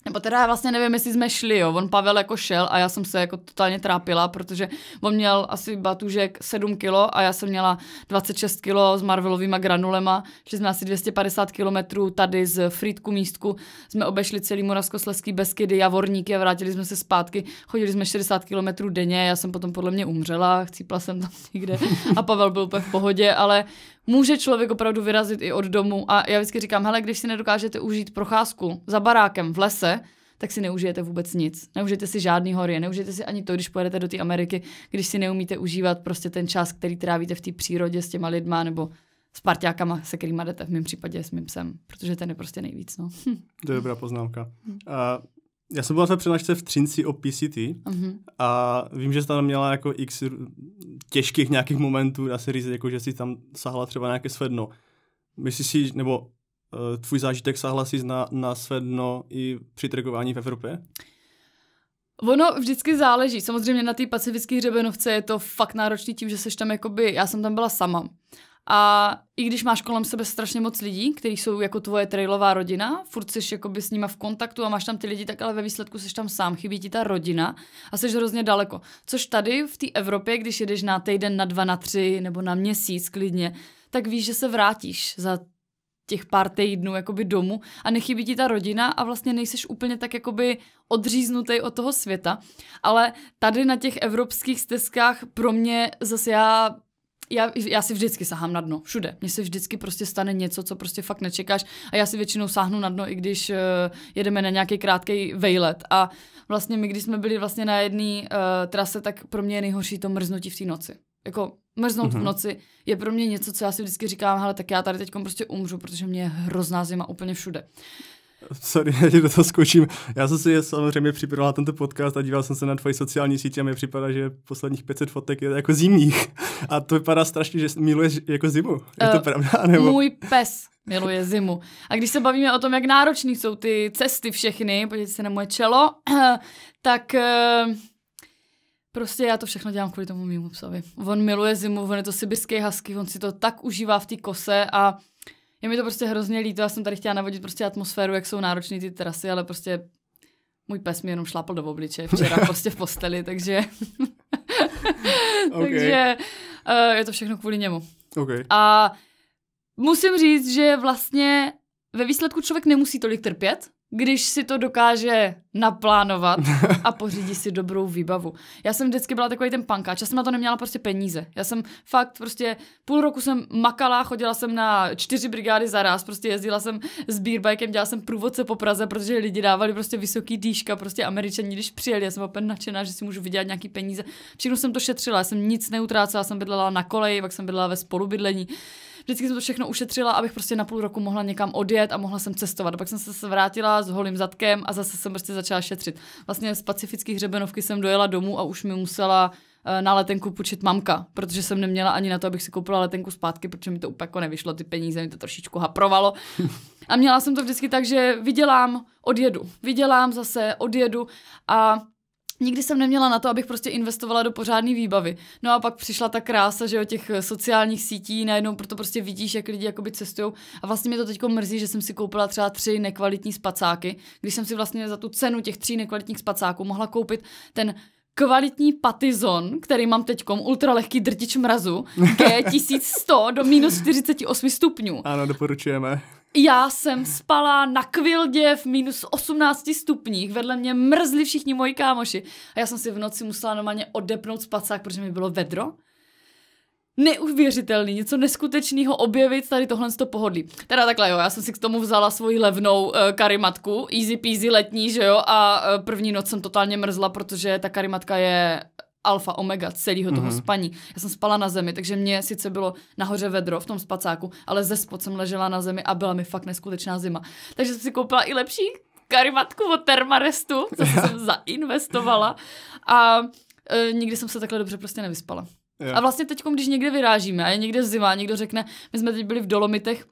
nebo teda já vlastně nevím, jestli jsme šli, jo. On Pavel jako šel a já jsem se jako totálně trápila, protože on měl asi batužek 7 kilo a já jsem měla 26 kilo s Marvelovými granulema. Šli jsme asi 250 kilometrů tady z Frýdku místku. Jsme obešli celý Moravskoslezský Beskydy, Javorníky a vrátili jsme se zpátky. Chodili jsme 60 kilometrů denně, já jsem potom podle mě umřela, chcípla jsem tam někde a Pavel byl úplně v pohodě, ale může člověk opravdu vyrazit i od domu. A já vždycky říkám, hele, když si nedokážete užít procházku za barákem v lese, tak si neužijete vůbec nic. Neužijete si žádný hory, neužijete si ani to, když pojedete do té Ameriky, když si neumíte užívat prostě ten čas, který trávíte v té přírodě s těma lidma nebo s parťákama, se kterými jdete, v mém případě s mým psem, protože ten je prostě nejvíc. No. Hm. To je dobrá poznámka. Hm. Uh, já jsem byl na své přednášce v Třinci o PCT uh-huh. Mhm. a vím, že jsi tam měla jako x těžkých nějakých momentů, dá se říct, jako že jsi tam sahla třeba nějaké své dno. Myslíš si, nebo uh, tvůj zážitek sahla si na, na své dno i při trekování v Evropě? Ono vždycky záleží. Samozřejmě na té pacifické hřebenovce je to fakt náročný tím, že seš tam jakoby, já jsem tam byla sama. A i když máš kolem sebe strašně moc lidí, kteří jsou jako tvoje trailová rodina, furt jsi jakoby s nima v kontaktu a máš tam ty lidi, tak ale ve výsledku jsi tam sám, chybí ti ta rodina a jsi hrozně daleko. Což tady v té Evropě, když jedeš na týden, na dva, na tři nebo na měsíc klidně, tak víš, že se vrátíš za těch pár týdnů jakoby domů a nechybí ti ta rodina a vlastně nejseš úplně tak jakoby odříznutý od toho světa. Ale tady na těch evropských stezkách pro mě zase já já, já si vždycky sahám na dno, všude. Mně se vždycky prostě stane něco, co prostě fakt nečekáš a já si většinou sáhnu na dno, i když uh, jedeme na nějaký krátký vejlet. A vlastně my, když jsme byli vlastně na jedné uh, eh, trase, tak pro mě je nejhorší to mrznutí v té noci. Jako mrznout mm-hmm. v mhm. noci je pro mě něco, co já si vždycky říkám, ale tak já tady teď prostě umřu, protože mě je hrozná zima úplně všude. Sorry, já ti do toho skočím. Já jsem si samozřejmě připravoval tento podcast a díval jsem se na tvoje sociální sítě a mi připadá, že posledních 500 fotek je jako zimních. A to vypadá strašně, že miluješ jako zimu. Je to uh, pravda? Nebo... Můj pes miluje zimu. A když se bavíme o tom, jak náročné jsou ty cesty všechny, podívejte se na moje čelo, tak eh, prostě já to všechno dělám kvůli tomu mýmu psovi. On miluje zimu, on je to sibirský husky, on si to tak užívá v té kose a je mi to prostě hrozně líto, já jsem tady chtěla navodit prostě atmosféru, jak jsou náročné ty trasy, ale prostě můj pes mi jenom šlápl do obliče včera prostě v posteli, takže... okay. takže uh, je to všechno kvůli němu. Okay. A musím říct, že vlastně ve výsledku člověk nemusí tolik trpět, když si to dokáže naplánovat a pořídí si dobrou výbavu. Já jsem vždycky byla takový ten pankáč, já jsem na to neměla prostě peníze. Já jsem fakt prostě půl roku jsem makala, chodila jsem na čtyři brigády za raz, prostě jezdila jsem s beerbikem, dělala jsem průvodce po Praze, protože lidi dávali prostě vysoký dýška, prostě američani, když přijeli, já jsem opět nadšená, že si můžu vydělat nějaký peníze. Všechno jsem to šetřila, já jsem nic neutrácela, jsem bydlela na koleji, pak jsem bydlela ve spolubydlení vždycky jsem to všechno ušetřila, abych prostě na půl roku mohla někam odjet a mohla jsem cestovat. A pak jsem se vrátila s holým zadkem a zase jsem prostě začala šetřit. Vlastně z pacifických hřebenovky jsem dojela domů a už mi musela eh, na letenku půjčit mamka, protože jsem neměla ani na to, abych si koupila letenku zpátky, protože mi to úplně jako nevyšlo, ty peníze mi to trošičku haprovalo. A měla jsem to vždycky tak, že vydělám, odjedu, vydělám zase, odjedu a nikdy jsem neměla na to, abych prostě investovala do pořádné výbavy. No a pak přišla ta krása, že o těch eh, sociálních sítí, najednou proto prostě vidíš, jak lidi jakoby cestují. A vlastně mě to teď mrzí, že jsem si koupila třeba tři nekvalitní spacáky, když jsem si vlastně za tu cenu těch tří nekvalitních spacáků mohla koupit ten kvalitní patizon, který mám teďkom, ultralehký drtič mrazu, G1100 do minus 48 stupňů. Ano, doporučujeme. Já jsem spala na kvildě v minus 18 stupních, vedle mě mrzli všichni moji kámoši a já jsem si v noci musela normálně odepnout spacák, protože mi bylo vedro neuvěřitelný, něco neskutečného objevit tady tohle z to pohodlí. Teda takhle jo, já jsem si k tomu vzala svoji levnou uh, karimatku, easy peasy letní, že jo, a uh, první noc jsem totálně mrzla, protože ta karimatka je alfa, omega celého toho mm-hmm. spaní. Já jsem spala na zemi, takže mě sice bylo nahoře vedro v tom spacáku, ale ze spod jsem ležela na zemi a byla mi fakt neskutečná zima. Takže jsem si koupila i lepší karimatku od Termarestu, co jsem zainvestovala a e, nikdy jsem se takhle dobře prostě nevyspala. Jo. A vlastně teď, když někde vyrážíme a je někde zima, někdo řekne, my jsme teď byli v Dolomitech,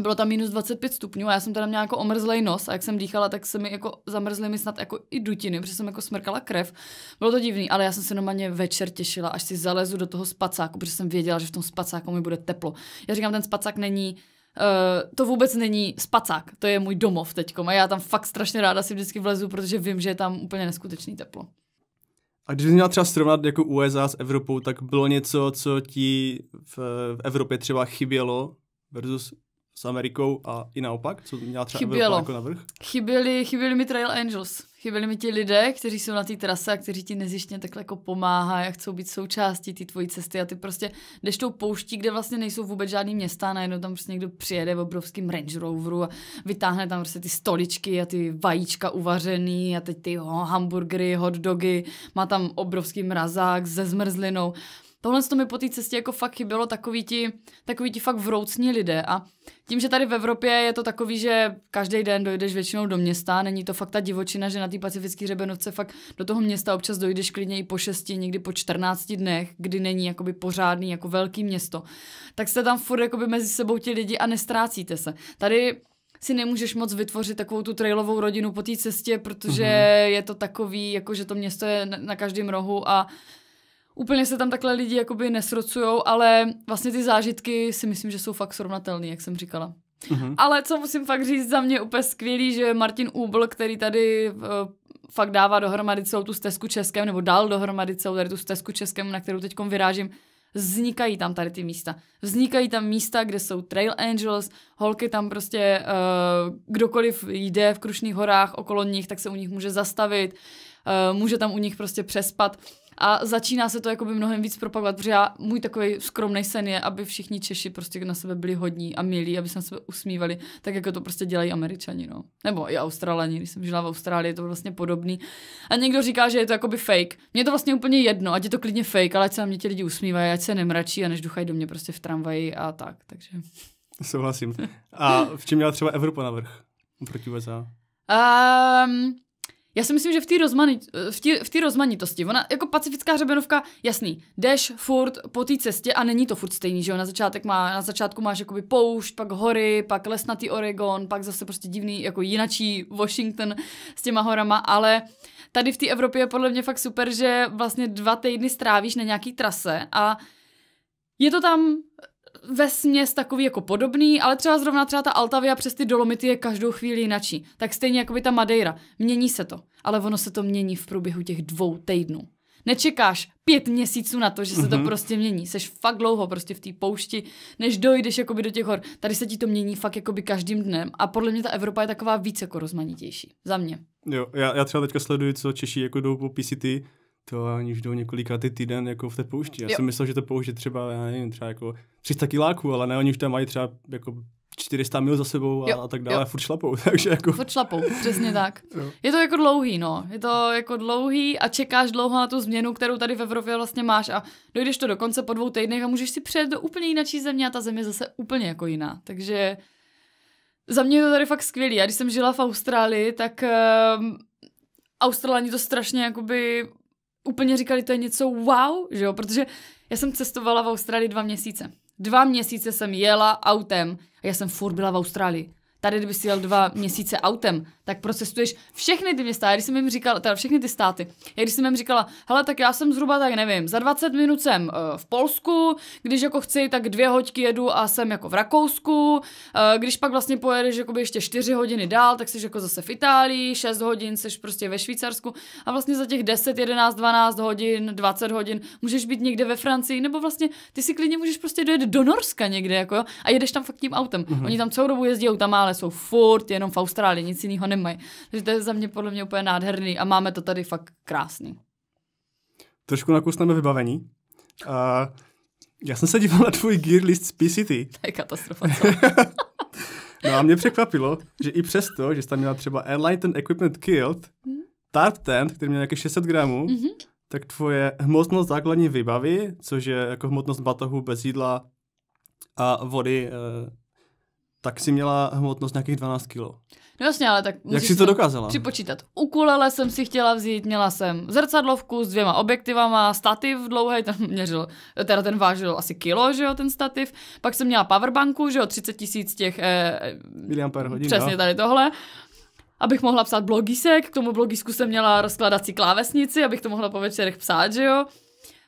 bylo tam minus 25 stupňů a já jsem teda měla jako omrzlej nos a jak jsem dýchala, tak se mi jako zamrzly mi snad jako i dutiny, protože jsem jako smrkala krev. Bylo to divný, ale já jsem se normálně večer těšila, až si zalezu do toho spacáku, protože jsem věděla, že v tom spacáku mi bude teplo. Já říkám, ten spacák není Uh, to vůbec není spacák, to je můj domov teď a já tam fakt strašně ráda si vždycky vlezu, protože vím, že je tam úplně neskutečný teplo. A když měla třeba srovnat jako USA s Evropou, tak bylo něco, co ti v, v Evropě třeba chybělo versus s Amerikou a i naopak, co měla třeba Chybělo. Evropa jako navrh? Chyběli, chyběli mi Trail Angels. Chyběli mi ti lidé, kteří jsou na té trase a kteří ti nezištně takhle jako pomáhají a chcou být součástí té tvojí cesty a ty prostě jdeš tou pouští, kde vlastně nejsou vůbec žádný města, najednou tam prostě někdo přijede v obrovském Range Roveru a vytáhne tam prostě ty stoličky a ty vajíčka uvařený a teď ty hamburgery, hot dogy, má tam obrovský mrazák se zmrzlinou Tohle to mi po té cestě jako fakt chybělo takový ti, takový ti fakt vroucní lidé a tím, že tady v Evropě je to takový, že každý den dojdeš většinou do města, není to fakt ta divočina, že na té pacifické řebenovce fakt do toho města občas dojdeš klidně i po šesti, někdy po 14 dnech, kdy není jakoby pořádný jako velký město, tak jste tam furt jakoby mezi sebou ti lidi a nestrácíte se. Tady si nemůžeš moc vytvořit takovou tu trailovou rodinu po té cestě, protože mm-hmm. je to takový, jako že to město je na každém rohu a úplně se tam takhle lidi jakoby nesrocujou, ale vlastně ty zážitky si myslím, že jsou fakt srovnatelné, jak jsem říkala. Uhum. Ale co musím fakt říct, za mě úplně skvělý, že Martin Úbl, který tady uh, fakt dává dohromady celou tu stezku českém, nebo dal dohromady celou tady tu stezku českém, na kterou teď vyrážím, vznikají tam tady ty místa. Vznikají tam místa, kde jsou Trail Angels, holky tam prostě, uh, kdokoliv jde v Krušných horách okolo nich, tak se u nich může zastavit, uh, může tam u nich prostě přespat a začíná se to jakoby mnohem víc propagovat, protože já, můj takový skromný sen je, aby všichni Češi prostě na sebe byli hodní a milí, aby se na sebe usmívali, tak jako to prostě dělají Američani, no. Nebo i Australani, když jsem žila v Austrálii, je to vlastně podobný. A někdo říká, že je to jakoby fake. Mně je to vlastně úplně jedno, ať je to klidně fake, ale ať se na mě ti lidi usmívají, ať se nemračí a než duchají do mě prostě v tramvaji a tak, takže... Souhlasím. A v čem měla třeba Evropa navrh proti USA? Um, ehm, já si myslím, že v té rozmanitosti, ona jako pacifická řebenovka, jasný, jdeš furt po té cestě a není to furt stejný, že jo, na, začátek má, na začátku máš jakoby poušť, pak hory, pak lesnatý Oregon, pak zase prostě divný jako jinačí Washington s těma horama, ale tady v té Evropě je podle mě fakt super, že vlastně dva týdny strávíš na nějaký trase a je to tam ve směs takový jako podobný, ale třeba zrovna třeba ta Altavia přes ty dolomity je každou chvíli jináčí. Tak stejně jako by ta Madeira. Mění se to, ale ono se to mění v průběhu těch dvou týdnů. Nečekáš pět měsíců na to, že se to mm-hmm. prostě mění. Seš fakt dlouho prostě v té poušti, než dojdeš jakoby do těch hor. Tady se ti to mění fakt jakoby každým dnem a podle mě ta Evropa je taková více jako rozmanitější. Za mě. Jo, já, já třeba teďka sleduju, co Češi jako jdou po PCT, to aniž do několika ty týden jako v té poušti. Já jo. jsem myslel, že to použije třeba, já nevím, třeba jako 300 kiláků, ale ne, oni už tam mají třeba jako 400 mil za sebou a, jo, a tak dále, jo. furt šlapou, takže jako... Furt šlapou, přesně tak. Jo. Je to jako dlouhý, no. Je to jako dlouhý a čekáš dlouho na tu změnu, kterou tady v Evropě vlastně máš a dojdeš to do konce po dvou týdnech a můžeš si přejet do úplně jináčí země a ta země je zase úplně jako jiná. Takže za mě je to tady fakt skvělý. Já když jsem žila v Austrálii, tak um, Australani to strašně jakoby úplně říkali, to je něco wow, že jo, protože já jsem cestovala v Austrálii dva měsíce. Dva měsíce jsem jela autem a já jsem furt byla v Austrálii. Tady, kdyby si jel dva měsíce autem, tak procestuješ všechny ty města. Já když jsem jim říkala, teda všechny ty státy, já když jsem jim říkala, hele, tak já jsem zhruba tak nevím, za 20 minut jsem uh, v Polsku, když jako chci, tak dvě hoďky jedu a jsem jako v Rakousku, uh, když pak vlastně pojedeš jako ještě 4 hodiny dál, tak jsi jako zase v Itálii, 6 hodin jsi prostě ve Švýcarsku a vlastně za těch 10, 11, 12 hodin, 20 hodin můžeš být někde ve Francii, nebo vlastně ty si klidně můžeš prostě dojet do Norska někde, jako jo, a jedeš tam fakt tím autem. Mm-hmm. Oni tam celou dobu jezdí tam ale jsou furt jenom v Austrálii, nic jiného nemají. Takže to je za mě podle mě úplně nádherný a máme to tady fakt krásný. Trošku nakusneme vybavení. Uh, já jsem se díval na tvůj gear list z PCT. To je katastrofa, No a mě překvapilo, že i přesto, že jsi tam měla třeba Enlightened Equipment Killed, hmm. Tarp Tent, který měl nějakých 600 gramů, mm-hmm. tak tvoje hmotnost základní výbavy, což je jako hmotnost batohu bez jídla a vody eh, tak si měla hmotnost nějakých 12 kg. No jasně, ale tak... Jak si to dokázala? Připočítat. Ukulele jsem si chtěla vzít, měla jsem zrcadlovku s dvěma objektivama, stativ dlouhý, ten měřil, teda ten vážil asi kilo, že jo, ten stativ. Pak jsem měla powerbanku, že jo, 30 tisíc těch... Eh, miliampér hodin, Přesně tady tohle abych mohla psát blogisek, k tomu blogisku jsem měla rozkladací klávesnici, abych to mohla po večerech psát, že jo.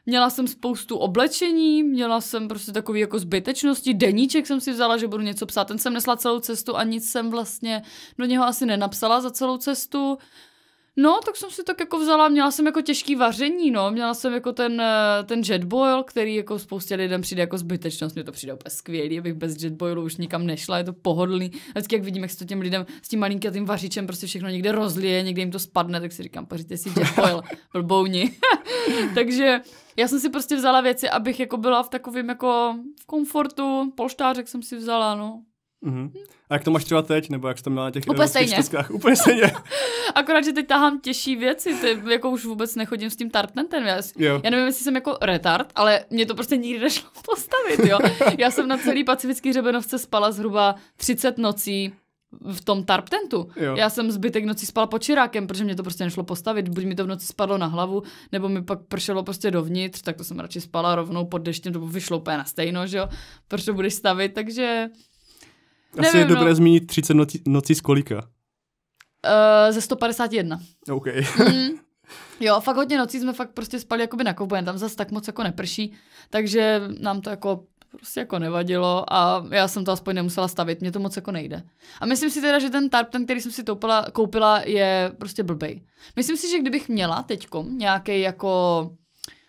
Měla jsem spoustu oblečení, měla jsem prostě takový jako zbytečnosti, deníček jsem si vzala, že budu něco psát. Ten jsem nesla celou cestu a nic jsem vlastně do něho asi nenapsala za celou cestu. No, tak jsem si tak jako vzala, měla jsem jako těžký vaření, no, měla jsem jako ten, eh, ten jetboil, který jako spoustě lidem přijde jako zbytečnost, mě to přijde úplně skvělý, abych bez jetboilu už nikam nešla, je to pohodlný. Vždycky jak vidím, jak se to těm lidem s tím malinkým tím vařičem prostě všechno někde rozlije, někde jim to spadne, tak si říkám, paříte si jetboil, blbouni. Takže já jsem si prostě vzala věci, abych jako byla v takovém jako v komfortu, polštářek jsem si vzala, no. Mm-hmm. A jak to máš třeba teď, nebo jak jsi to měla na těch Úplně stejně. Těch Úplně stejně. Akorát, že teď tahám těžší věci, ty, jako už vůbec nechodím s tím tartnetem. Já, já nevím, jestli jsem jako retard, ale mě to prostě nikdy nešlo postavit, jo. Já jsem na celý pacifický řebenovce spala zhruba 30 nocí, v tom tarptentu. Jo. Já jsem zbytek noci spala pod čirákem, protože mě to prostě nešlo postavit. Buď mi to v noci spadlo na hlavu, nebo mi pak pršelo prostě dovnitř, tak to jsem radši spala rovnou pod deštěm, to vyšlo úplně na stejno, že jo, protože budeš stavit, takže Nevím, je dobré no. zmínit 30 noci, nocí z kolika? Uh, ze 151. OK. mm. Jo, fakt hodně nocí jsme fakt prostě spali jakoby na koupen, tam zase tak moc jako neprší, takže nám to jako prostě jako nevadilo a já jsem to aspoň nemusela stavit, mě to moc jako nejde. A myslím si teda, že ten tarp, ten, který jsem si toupila, koupila, je prostě blbej. Myslím si, že kdybych měla teďkom nějaký jako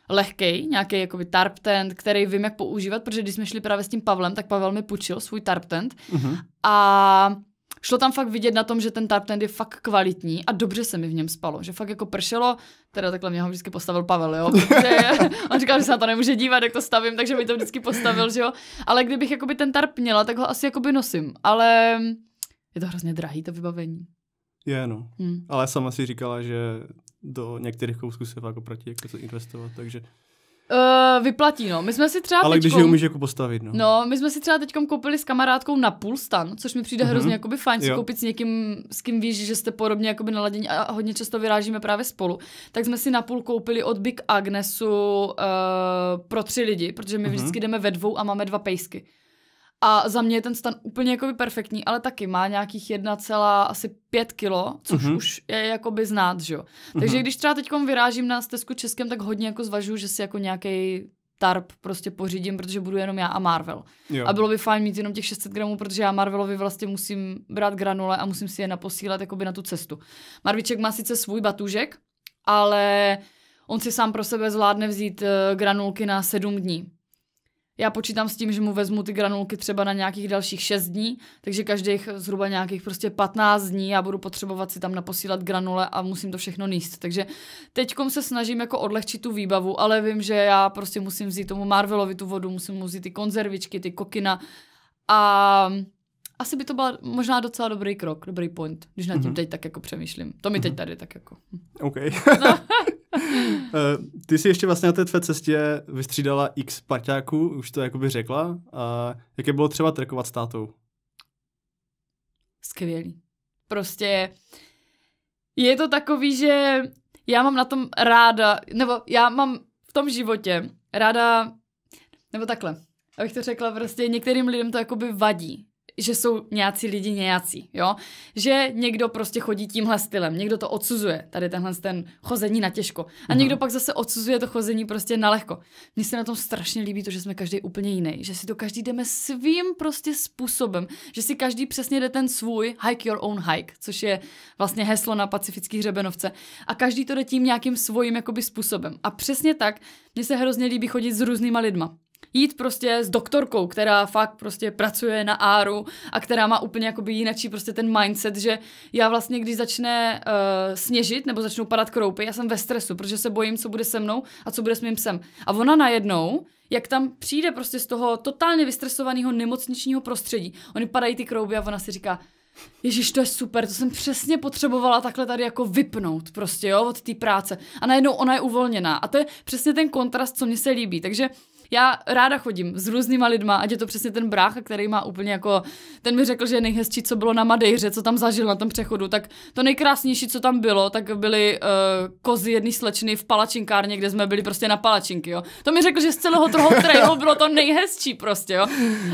lehkej, nějaký jakoby tarp tent, který vím, jak používat, protože když jsme šli právě s tím Pavlem, tak Pavel mi půjčil svůj tarp tent mm-hmm. a šlo tam fakt vidět na tom, že ten tarp tent je fakt kvalitní a dobře se mi v něm spalo, že fakt jako pršelo, teda takhle mě ho vždycky postavil Pavel, jo, protože on říkal, že se na to nemůže dívat, jak to stavím, takže mi to vždycky postavil, že jo, ale kdybych jakoby ten tarp měla, tak ho asi jakoby nosím, ale je to hrozně drahý to vybavení. Je, no. Hmm. Ale sama si říkala, že do některých kousků se jako proti jako investovat, takže... Uh, vyplatí, no. My jsme si třeba Ale teďkom, když je umíš jako postavit, no. No, my jsme si třeba teď koupili s kamarádkou na půl stan, což mi přijde uh-huh. hrozně jakoby fajn si koupit s někým, s kým víš, že jste podobně jakoby naladění a hodně často vyrážíme právě spolu. Tak jsme si na půl koupili od Big Agnesu uh, pro tři lidi, protože my uh-huh. vždycky jdeme ve dvou a máme dva pejsky. A za mě je ten stan úplně jakoby perfektní, ale taky má nějakých 1,5 kilo, což uh-huh. už je jakoby znát, že jo. Takže uh-huh. když třeba teď vyrážím na stezku českém, tak hodně jako zvažuju, že si jako nějaký tarp prostě pořídím, protože budu jenom já a Marvel. Jo. A bylo by fajn mít jenom těch 600 gramů, protože já Marvelovi vlastně musím brát granule a musím si je naposílat jakoby na tu cestu. Marviček má sice svůj batůžek, ale on si sám pro sebe zvládne vzít eh, granulky na 7 dní. Já počítám s tím, že mu vezmu ty granulky třeba na nějakých dalších 6 dní, takže každých zhruba nějakých prostě 15 dní já budu potřebovat si tam naposílat granule a musím to všechno níst. Takže teď se snažím jako odlehčit tu výbavu, ale vím, že já prostě musím vzít tomu Marvelovi tu vodu, musím mu vzít ty konzervičky, ty kokina a asi by to byl možná docela dobrý krok, dobrý point, když nad tím mm-hmm. teď tak jako přemýšlím. To mi mm-hmm. teď mhm. tady tak jako. OK. no. Eh, ty jsi ještě vlastně na té tvé cestě vystřídala x parťáků, už to jakoby řekla. A jaké bylo třeba trekovat s tátou? Skvělý. Prostě je to takový, že já mám na tom ráda, nebo já mám v tom životě ráda, nebo takhle, abych to řekla, prostě některým lidem to jakoby vadí že jsou nějací lidi nějací, jo? Že někdo prostě chodí tímhle stylem, někdo to odsuzuje, tady tenhle ten chození na těžko. A no. někdo pak zase odsuzuje to chození prostě na lehko. Mně se na tom strašně líbí to, že jsme každý úplně jiný, že si to každý jdeme svým prostě způsobem, že si každý přesně jde ten svůj hike your own hike, což je vlastně heslo na pacifický hřebenovce. A každý to jde tím nějakým svým jakoby způsobem. A přesně tak, mně se hrozně líbí chodit s různýma lidma jít prostě s doktorkou, která fakt prostě pracuje na áru a která má úplně jakoby jinačí prostě ten mindset, že já vlastně, když začne uh, sněžit nebo začnou padat kroupy, já jsem ve stresu, protože se bojím, co bude se mnou a co bude s mým psem. A ona najednou, jak tam přijde prostě z toho totálně vystresovaného nemocničního prostředí, oni padají ty krouby a ona si říká, Ježíš, to je super, to jsem přesně potřebovala takhle tady jako vypnout prostě, jo, od té práce. A najednou ona je uvolněná. A to je přesně ten kontrast, co mně se líbí. Takže uh, já ráda chodím s různýma lidma, ať je to přesně ten brácha, který má úplně jako, ten mi řekl, že je nejhezčí, co bylo na Madejře, co tam zažil na tom přechodu, tak to nejkrásnější, co tam bylo, tak byly uh, kozy jedný slečny v palačinkárně, kde jsme byli prostě na palačinky, jo. To mi řekl, že z celého toho trailu bylo to nejhezčí prostě, jo.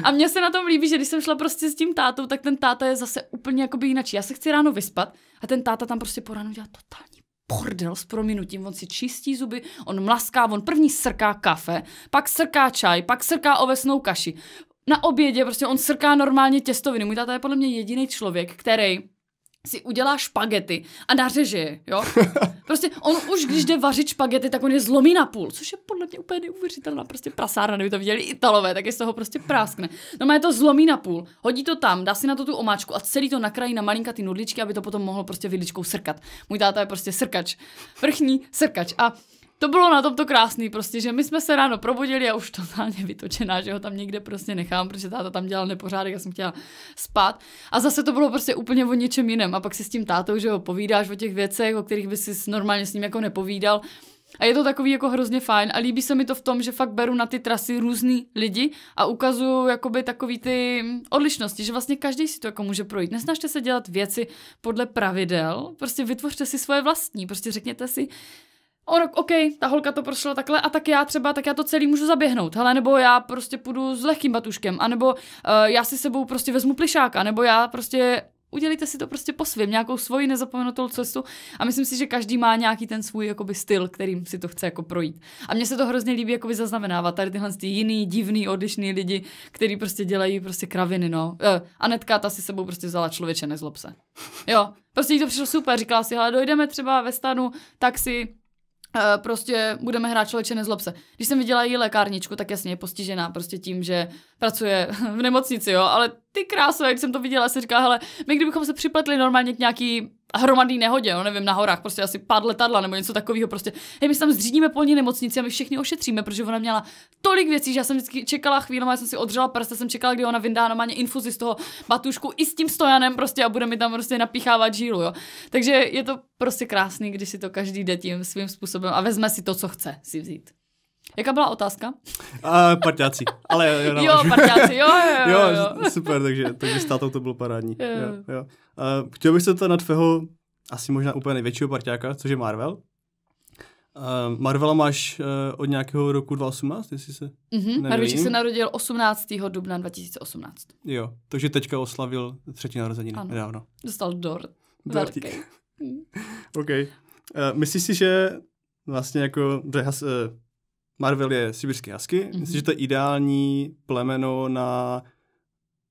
A mně se na tom líbí, že když jsem šla prostě s tím tátou, tak ten táta je zase úplně jakoby jinak. Já se chci ráno vyspat a ten táta tam prostě po ránu dělá totální prdel s prominutím, on si čistí zuby, on mlaská, on první srká kafe, pak srká čaj, pak srká ovesnou kaši. Na obědě prostě on srká normálně těstoviny. Můj táta je podle mě jediný člověk, který si udělá špagety a nařeže je, jo? Prostě on už, když jde vařit špagety, tak on je zlomí na půl, což je podle mě úplně neuvěřitelná prostě prasárna, kdyby to viděli Italové, tak je z toho prostě práskne. No má je to zlomí na půl, hodí to tam, dá si na to tu omáčku a celý to nakrají na ty nudličky, aby to potom mohlo prostě vidličkou srkat. Můj táta je prostě srkač, vrchní srkač a to bylo na tom to krásný prostě, že my jsme se ráno probudili a už totálně vytočená, že ho tam někde prostě nechám, protože táta tam dělal nepořádek, já jsem chtěla spát. A zase to bylo prostě úplně o něčem jiném. A pak si s tím tátou, že ho povídáš o těch věcech, o kterých by si normálně s ním jako nepovídal. A je to takový jako hrozně fajn a líbí se mi to v tom, že fakt beru na ty trasy různý lidi a ukazuju jakoby takový ty odlišnosti, že vlastně každý si to jako může projít. Nesnažte se dělat věci podle pravidel, prostě vytvořte si svoje vlastní, prostě řekněte si, no, OK, ta holka to prošla takhle a tak já třeba, tak já to celý můžu zaběhnout, hele, nebo já prostě půjdu s lehkým batuškem, anebo uh, já si sebou prostě vezmu plišáka, nebo já prostě udělejte si to prostě po svém, nějakou svoji nezapomenutou cestu a myslím si, že každý má nějaký ten svůj jakoby styl, kterým si to chce jako projít. A mně se to hrozně líbí jakoby zaznamenávat tady tyhle ty jiný, divný, odlišný lidi, který prostě dělají prostě kraviny, no. Eh, Anetka ta si sebou prostě vzala člověče, nezlob se. Jo, prostě jí to přišlo super, říkala si, hele, dojdeme třeba ve stanu, tak si Uh, prostě budeme hrát člověče nezlob se. Když jsem viděla její lékárničku, tak jasně je postižená prostě tím, že pracuje v nemocnici, jo, ale ty krásové, když jsem to viděla, si říká, hele, my kdybychom se připletli normálně k nějaký hromadný nehodě, no nevím, na horách, prostě asi pár letadla nebo něco takového, prostě, hej, my se tam zřídíme polní nemocnici a my všechny ošetříme, protože ona měla tolik věcí, že já jsem vždycky čekala chvíli, já jsem si odřela prst, jsem čekala, kdy ona vyndá normálně infuzi z toho batušku i s tím stojanem prostě a bude mi tam prostě napíchávat žílu, jo. Takže je to prostě krásný, když si to každý jde tím svým způsobem a vezme si to, co chce si vzít. Jaká byla otázka? Uh, parťáci. Ale jo, jo, jo parťáci, jo, jo, jo, jo. Super, takže, takže s tátou to bylo parádní. Jo. Jo, jo. Uh, chtěl bych se to na tvého asi možná úplně největšího parťáka, což je Marvel. Uh, Marvela máš uh, od nějakého roku 2018, jestli se mm-hmm. nevím. se narodil 18. dubna 2018. Jo, takže teďka oslavil třetí narozeniny ano. nedávno. Dostal dort. Dortík. Velký. OK. Uh, myslíš si, že vlastně jako, že has, uh, Marvel je sibirský jasky. Mm-hmm. Myslím, mhm. že to je ideální plemeno na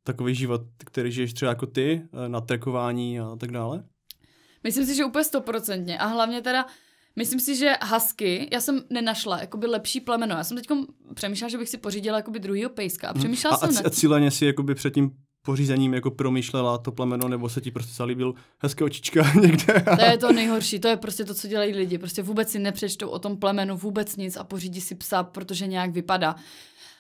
takový život, který žiješ třeba jako ty, eh, na trekování a tak dále? Myslím si, že úplně stoprocentně. A hlavně teda, myslím si, že hasky, já jsem nenašla jakoby lepší plemeno. Já jsem teď přemýšlela, že bych si pořídila jakoby druhýho pejska. A mhm. přemýšlela a, jsem... A, c- a cíleně si jakoby předtím pořízením jako promýšlela to plemeno, nebo se ti prostě zalíbil hezké očička někde. To je to nejhorší, to je prostě to, co dělají lidi. Prostě vůbec si nepřečtou o tom plemenu vůbec nic a pořídí si psa, protože nějak vypadá.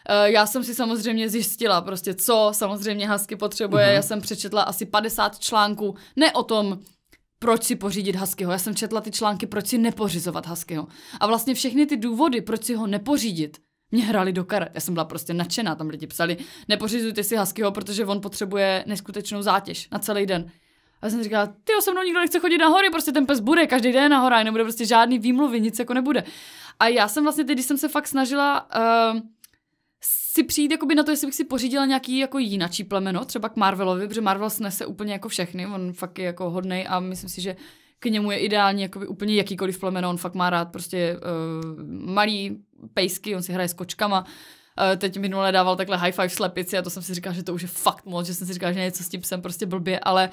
Eh, já jsem si samozřejmě zjistila prostě, co samozřejmě hasky potřebuje. Uhum. Já jsem přečetla asi 50 článků, ne o tom, proč si pořídit haskyho. Já jsem četla ty články, proč si nepořizovat haskyho. A vlastně všechny ty důvody, proč si ho nepořídit, mě hráli do karet. Já jsem byla prostě nadšená, tam lidi psali, nepořizujte si Huskyho, protože on potřebuje neskutečnou zátěž na celý den. A já jsem říkala, ty se mnou nikdo nechce chodit na hory, prostě ten pes bude každý den na horách, nebude prostě žádný výmluvy, nic jako nebude. A já jsem vlastně tedy, když jsem se fakt snažila uh, si přijít jakoby na to, jestli bych si pořídila nějaký jako jináčí plemeno, třeba k Marvelovi, protože Marvel snese úplně jako všechny, on fakt je jako hodný, a myslím si, že k němu je ideální jakoby úplně jakýkoliv plemeno, on fakt má rád prostě uh, malý pejsky, on si hraje s kočkama. Eh, teď minule dával takhle high five slepici a to jsem si říkal, že to už je fakt moc, že jsem si říkal, že něco s tím psem prostě blbě, ale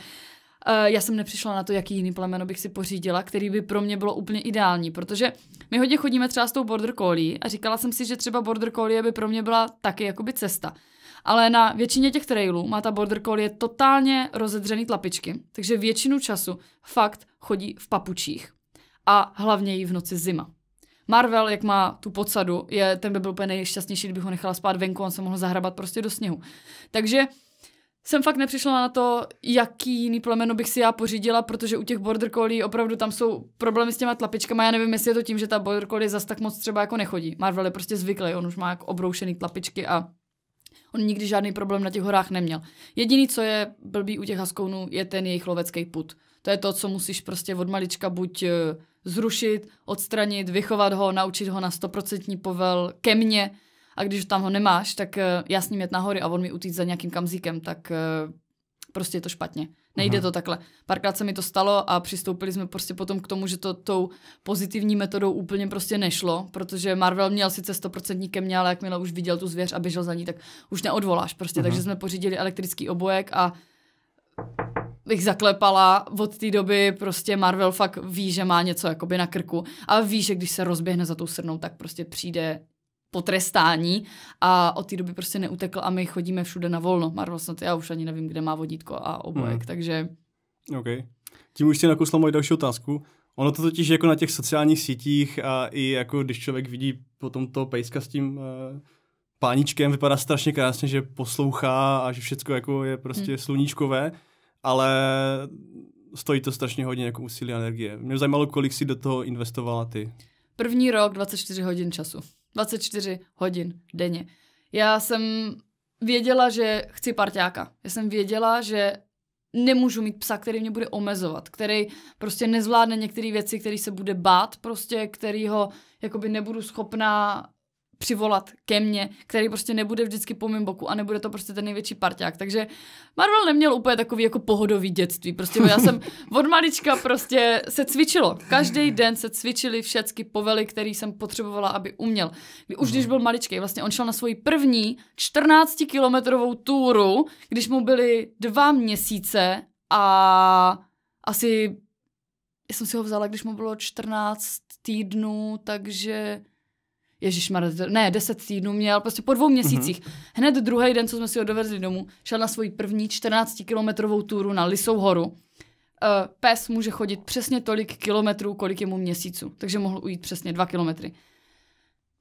eh, já jsem nepřišla na to, jaký jiný plemeno bych si pořídila, který by pro mě bylo úplně ideální, protože my hodně chodíme třeba s tou border collie a říkala jsem si, že třeba border collie by pro mě byla taky jakoby cesta. Ale na většině těch trailů má ta border collie totálně rozedřený tlapičky, takže většinu času fakt chodí v papučích. A hlavně jí v noci zima. Marvel, jak má tu podsadu, je, ten by byl úplně nejšťastnější, kdybych ho nechala spát venku, on se mohl zahrabat prostě do sněhu. Takže jsem fakt nepřišla na to, jaký jiný plemeno bych si já pořídila, protože u těch border collie opravdu tam jsou problémy s těma tlapičkama. Já nevím, jestli je to tím, že ta border collie zas tak moc třeba jako nechodí. Marvel je prostě zvyklý, on už má jako obroušený tlapičky a on nikdy žádný problém na těch horách neměl. Jediný, co je blbý u těch haskounů, je ten jejich lovecký put to je to, co musíš prostě od malička buď eh, zrušit, odstranit, vychovat ho, naučit ho na stoprocentní povel ke mně. A když tam ho nemáš, tak eh, já s ním jet nahory a on mi utíct za nějakým kamzíkem, tak eh, prostě je to špatně. Nejde Aha. Mhm. to takhle. Párkrát se mi to stalo a přistoupili jsme prostě potom k tomu, že to tou pozitivní metodou úplně prostě nešlo, protože Marvel měl sice 100% ke mně, ale jakmile už viděl tu zvěř a běžel za ní, tak už neodvoláš prostě. Aha. Mhm. Takže jsme pořídili elektrický obojek a bych zaklepala, od té doby prostě Marvel fakt ví, že má něco jakoby na krku a ví, že když se rozběhne za tou srnou, tak prostě přijde potrestání a od té doby prostě neutekl a my chodíme všude na volno. Marvel snad já už ani nevím, kde má vodítko a obojek, hmm. takže... OK. Tím už si nakusla moji další otázku. Ono to totiž jako na těch sociálních sítích a i jako když člověk vidí potom to pejska s tím uh, páničkem, vypadá strašně krásně, že poslouchá a že všechno jako je prostě hmm. sluníčkové ale stojí to strašně hodně jako úsilí a energie. Mě zajímalo, kolik jsi do toho investovala ty. První rok 24 hodin času. 24 hodin denně. Já jsem věděla, že chci parťáka. Já jsem věděla, že nemůžu mít psa, který mě bude omezovat, který prostě nezvládne některé věci, který se bude bát, prostě který ho jakoby nebudu schopná přivolat ke mně, který prostě nebude vždycky po mém boku a nebude to prostě ten největší parťák. Takže Marvel neměl úplně takový jako pohodový dětství. Prostě já jsem od malička prostě se cvičilo. Každý den se cvičili všechny povely, které jsem potřebovala, aby uměl. Už když mhm. byl maličký, vlastně on šel na svoji první 14-kilometrovou túru, když mu byly dva měsíce a asi já jsem si ho vzala, když mu bylo 14 týdnů, takže Ježíš ne, deset týdnů měl, prostě po dvou měsících. Mm-hmm. Hned druhý den, co jsme si ho dovezli domů, šel na svoji první 14-kilometrovou túru na Lisou horu. Uh, pes může chodit přesně tolik kilometrů, kolik je mu měsíců, takže mohl ujít přesně dva kilometry.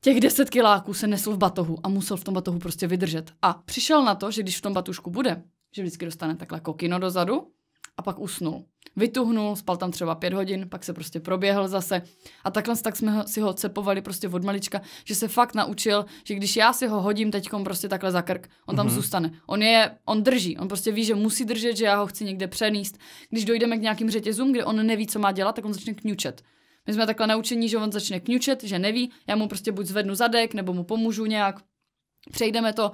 Těch deset kiláků se nesl v batohu a musel v tom batohu prostě vydržet. A přišel na to, že když v tom batušku bude, že vždycky dostane takhle kokino dozadu a pak usnul vytuhnul, spal tam třeba pět hodin, pak se prostě proběhl zase. A takhle tak jsme si ho cepovali prostě od malička, že se fakt naučil, že když já si ho hodím teď prostě takhle za krk, on tam mm-hmm. zůstane. On je, on drží, on prostě ví, že musí držet, že já ho chci někde přenést. Když dojdeme k nějakým řetězům, kde on neví, co má dělat, tak on začne kňučet. My jsme takhle naučení, že on začne kňučet, že neví, já mu prostě buď zvednu zadek, nebo mu pomůžu nějak, přejdeme to,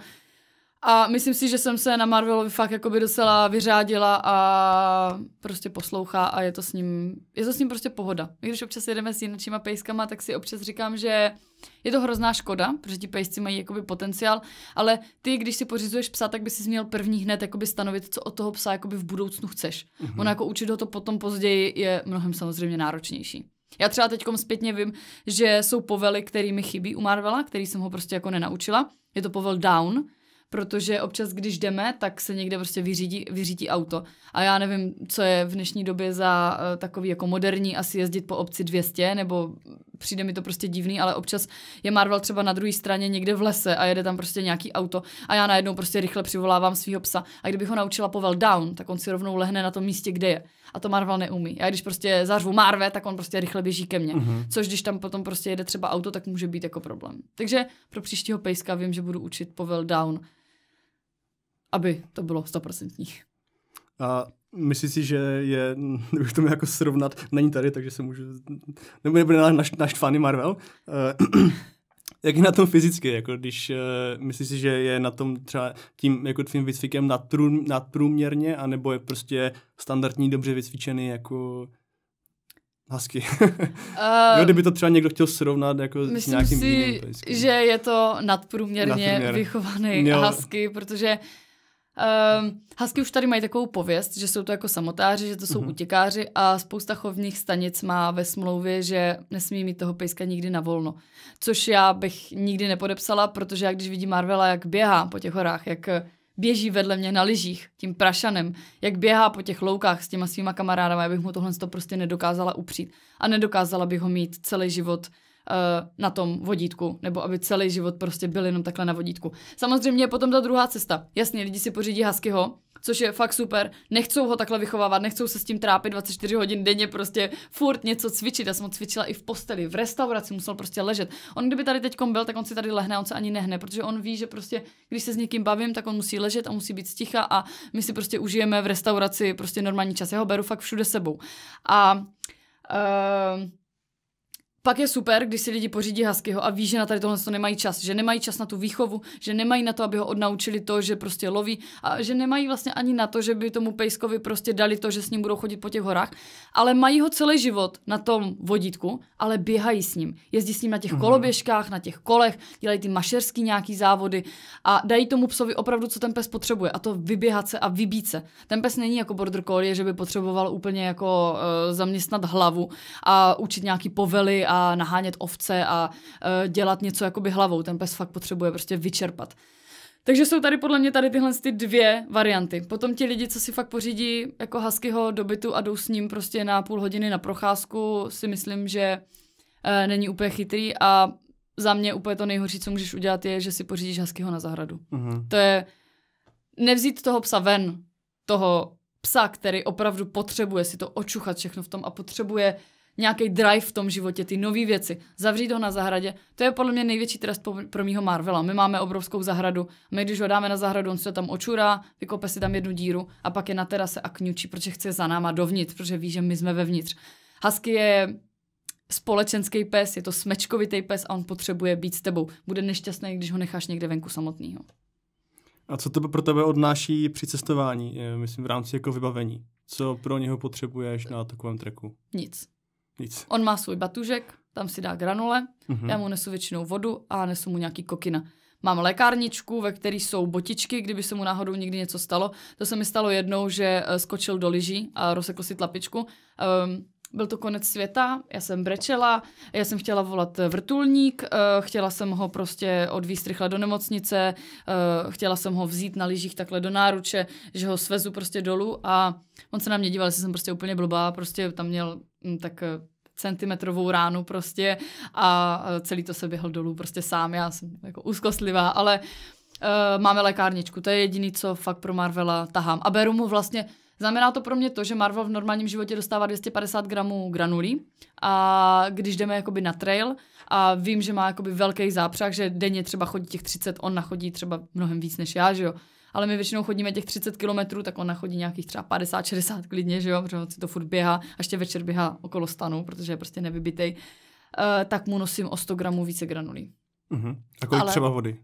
a myslím si, že jsem se na Marvelovi fakt jakoby docela vyřádila a prostě poslouchá a je to s ním, je to s ním prostě pohoda. I když občas jedeme s jinýma pejskama, tak si občas říkám, že je to hrozná škoda, protože ti pejsci mají jakoby potenciál, ale ty, když si pořizuješ psa, tak by si měl první hned jakoby stanovit, co od toho psa jakoby v budoucnu chceš. Mm-hmm. Ono jako učit ho to potom později je mnohem samozřejmě náročnější. Já třeba teď zpětně vím, že jsou povely, kterými chybí u Marvela, který jsem ho prostě jako nenaučila. Je to povel Down, protože občas, když jdeme, tak se někde prostě vyřídí, vyřídí auto. A já nevím, co je v dnešní době za uh, takový jako moderní, asi jezdit po obci 200, nebo přijde mi to prostě divný, ale občas je Marvel třeba na druhé straně někde v lese a jede tam prostě nějaký auto a já najednou prostě rychle přivolávám svého psa. A kdybych ho naučila povel down, tak on si rovnou lehne na tom místě, kde je. A to Marvel neumí. Já když prostě zařvu Marve, tak on prostě rychle běží ke mně. Uh-huh. Což když tam potom prostě jede třeba auto, tak může být jako problém. Takže pro příštího pejska vím, že budu učit povel down aby to bylo stoprocentní. A myslím si, že je, bych to měl jako srovnat, není tady, takže se můžu, nebo nebude naš, naš fany Marvel. Uh, jak je na tom fyzicky, jako když uh, myslíš si, že je na tom třeba tím jako tvým výcvikem nadprů, nadprůměrně, anebo je prostě standardní dobře vycvičený jako husky. uh, jo, eh, kdyby to třeba někdo chtěl srovnat jako s nějakým si, jiným. Myslím že je to nadprůměrně Nadprůměr. vychovaný jo. husky, protože uh, hasky ehm, už tady mají takovou pověst, že jsou to jako samotáři, že to jsou mm-hmm. utěkáři a spousta chovních stanic má ve smlouvě, že nesmí mít toho pejska nikdy na volno. Což já bych nikdy nepodepsala, protože já když vidím Marvela, jak běhá po těch horách, jak běží vedle mě na lyžích, tím prašanem, jak běhá po těch loukách s těma svýma kamarádama, já bych mu tohle prostě nedokázala upřít. A nedokázala bych ho mít celý život Eh, na tom vodítku, nebo aby celý život prostě byl jenom takhle na vodítku. Samozřejmě je potom ta druhá cesta. Jasně, lidi si pořídí Huskyho, což je fakt super. Nechcou ho takhle vychovávat, nechcou se s tím trápit 24 hodin denně, prostě furt něco cvičit. Já jsem ho cvičila i v posteli, v restauraci, musel prostě ležet. On kdyby tady teď byl, tak on si tady lehne, on se ani nehne, protože on ví, že prostě, když se s někým bavím, tak on musí ležet a musí být sticha a my si prostě užijeme v restauraci prostě normální čas. Já ho beru fakt všude sebou. A uh, pak je super, když si lidi pořídí haskyho a ví, že na tady tohle to nemají čas, že nemají čas na tu výchovu, že nemají na to, aby ho odnaučili to, že prostě loví a že nemají vlastně ani na to, že by tomu pejskovi prostě dali to, že s ním budou chodit po těch horách, ale mají ho celý život na tom vodítku, ale běhají s ním. Jezdí s ním na těch mhm. koloběžkách, na těch kolech, dělají ty mašerský nějaký závody a dají tomu psovi opravdu, co ten pes potřebuje a to vyběhat se a vybít se. Ten pes není jako border collie, že by potřeboval úplně jako uh, zaměstnat hlavu a učit nějaký povely a nahánět ovce a uh, dělat něco jakoby hlavou. Ten pes fakt potřebuje prostě vyčerpat. Takže jsou tady podle mě tady tyhle ty dvě varianty. Potom ti lidi, co si fakt pořídí jako haskyho do bytu a jdou s ním prostě na půl hodiny na procházku, si myslím, že e, není úplně chytrý a za mě úplně to nejhorší, co můžeš udělat, je, že si pořídíš haskyho na zahradu. Mm-hmm. To je nevzít toho psa ven, toho psa, který opravdu potřebuje si to očuchat všechno v tom a potřebuje nějaký drive v tom životě, ty nové věci, zavřít ho na zahradě, to je podle mě největší trest pro mýho Marvela. My máme obrovskou zahradu, my když ho dáme na zahradu, on se tam očurá, vykope si tam jednu díru a pak je na terase a kňučí, protože chce za náma dovnitř, protože ví, že my jsme vevnitř. Husky je společenský pes, je to smečkovitý pes a on potřebuje být s tebou. Bude nešťastný, když ho necháš někde venku samotného. A co to pro tebe odnáší při cestování, eh, myslím v rámci jako vybavení? Co pro něho potřebuješ na takovém treku? Nic. Nic. On má svůj batužek, tam si dá granule, mm-hmm. já mu nesu většinou vodu a nesu mu nějaký kokina. Mám lékárničku, ve které jsou botičky, kdyby se mu náhodou nikdy něco stalo. To se mi stalo jednou, že eh, skočil do lyží a rozsekl si tlapičku. Um, byl to konec světa, já jsem brečela, já jsem chtěla volat eh, vrtulník, eh, chtěla jsem ho prostě odvíst rychle do nemocnice, chtěla jsem ho vzít na lyžích takhle do náruče, že ho svezu prostě dolů a on se na mě díval, že jsem prostě úplně blbá, prostě tam měl Mm, tak eh, centimetrovou ránu prostě a eh, celý to se běhl dolů prostě sám, já jsem jako úzkostlivá, ale uh, máme lékárničku, to je jediný, co fakt pro Marvela tahám a beru mu vlastně Znamená to pro mě to, že Marvel v normálním životě dostává 250 gramů granulí a když jdeme jakoby na trail a vím, že má jakoby velký zápřah, že denně třeba chodí těch 30, on nachodí třeba mnohem víc než já, že jo, ale my většinou chodíme těch 30 kilometrů, tak ona chodí nějakých třeba 50, 60 klidně, že jo, protože on si to furt běhá a ještě večer běhá okolo stanu, protože je prostě nevybitej, uh, tak mu nosím o 100 gramů více granulí. Uh-huh. A kolik ale... třeba vody?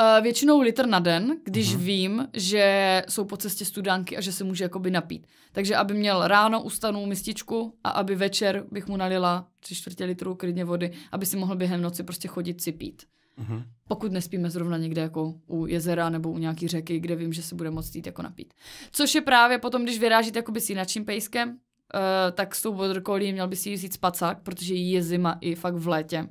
Eh, většinou litr na den, když uh-huh. vím, že jsou po cestě studánky a že se může jakoby napít. Takže aby měl ráno ustanou mističku a aby večer bych mu nalila tři čtvrtě litru klidně vody, aby si mohl během noci prostě chodit si pít. Mm-hmm. Pokud nespíme zrovna někde jako u jezera nebo u nějaký řeky, kde vím, že se bude moct jít jako napít. Což je právě potom, když vyrážíte jakoby s jinačím pejskem, uh, tak s tou border collie měl by si jít spacák, protože jí je zima i fakt v létě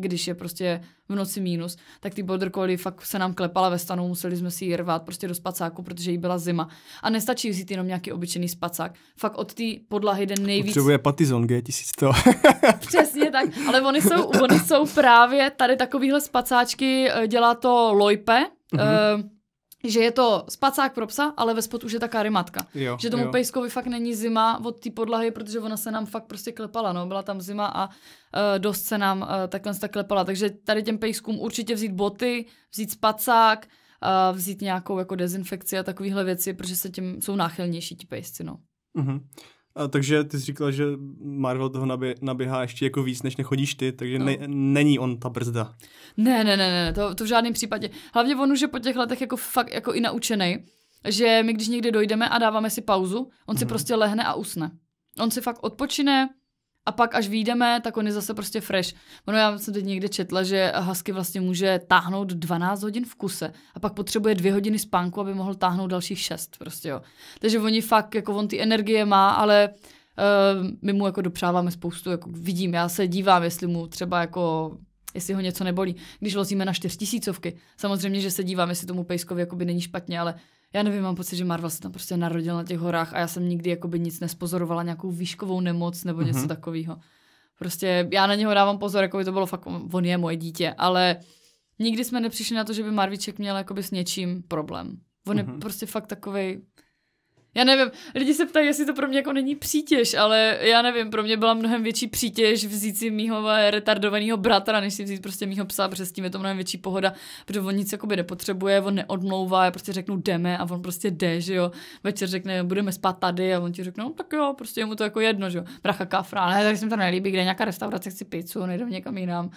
když je prostě v noci mínus, tak ty border collie fakt se nám klepala ve stanu, museli jsme si ji rvat prostě do spacáku, protože jí byla zima. A nestačí vzít jenom nějaký obyčejný spacák. Fakt od té podlahy jde nejvíc. Potřebuje Patizon G1100. Přesně tak, ale oni jsou, oni jsou právě tady takovýhle spacáčky, eh, dělá to Loipe, mm-hmm. uh, že je to spacák pro psa, ale ve spod už je taká rymatka, Jo, že tomu jo. pejskovi fakt není zima od té podlahy, protože ona se nám fakt prostě klepala, no, byla tam zima a uh, dost se nám uh, takhle se tak klepala. Takže tady těm pejskům určitě vzít boty, vzít spacák, uh, vzít nějakou jako dezinfekci a takovéhle věci, protože se tím jsou náchylnější ti pejsci, no. Mm-hmm. A, takže ty jsi říkala, že Marvel toho nabě, naběhá ještě jako víc, než nechodíš ty, takže no. ne, není on ta brzda. Ne, ne, ne, ne, to, to v žádném případě. Hlavně on už je po těch letech jako fakt jako i naučený, že my když někde dojdeme a dáváme si pauzu, on mm-hmm. si mhm. prostě lehne a usne. On si fakt odpočine, a pak až výjdeme, tak on je zase prostě fresh. Ono já jsem teď někde četla, že Husky vlastně může táhnout 12 hodin v kuse a pak potřebuje dvě hodiny spánku, aby mohl táhnout dalších 6 prostě jo. Takže oni fakt, jako on ty energie má, ale uh, my mu jako dopřáváme spoustu, jako vidím, já se dívám, jestli mu třeba jako jestli ho něco nebolí. Když vozíme na čtyřtisícovky, samozřejmě, že se dívám, jestli tomu pejskovi jakoby není špatně, ale já nevím, mám pocit, že Marvel se tam prostě narodil na těch horách a já jsem nikdy jakoby nic nespozorovala, nějakou výškovou nemoc nebo něco mm-hmm. takového. Prostě já na něho dávám pozor, jako by to bylo fakt, on je moje dítě, ale nikdy jsme nepřišli na to, že by Marviček měl jakoby s něčím problém. On mm-hmm. je mhm. prostě fakt takovej já nevím, lidi se ptají, jestli to pro mě jako není přítěž, ale já nevím, pro mě byla mnohem větší přítěž vzít si mýho retardovaného bratra, než si vzít prostě mýho psa, protože s tím je to mnohem větší pohoda, protože on nic jakoby nepotřebuje, on neodmlouvá, já prostě řeknu jdeme a on prostě jde, že jo. Večer řekne, budeme spát tady a on ti řekne, no tak jo, prostě je mu to jako jedno, že jo. Bracha kafra, ne, tak se mi to nelíbí, kde nějaká restaurace, chci pizzu, nejdu někam jinam.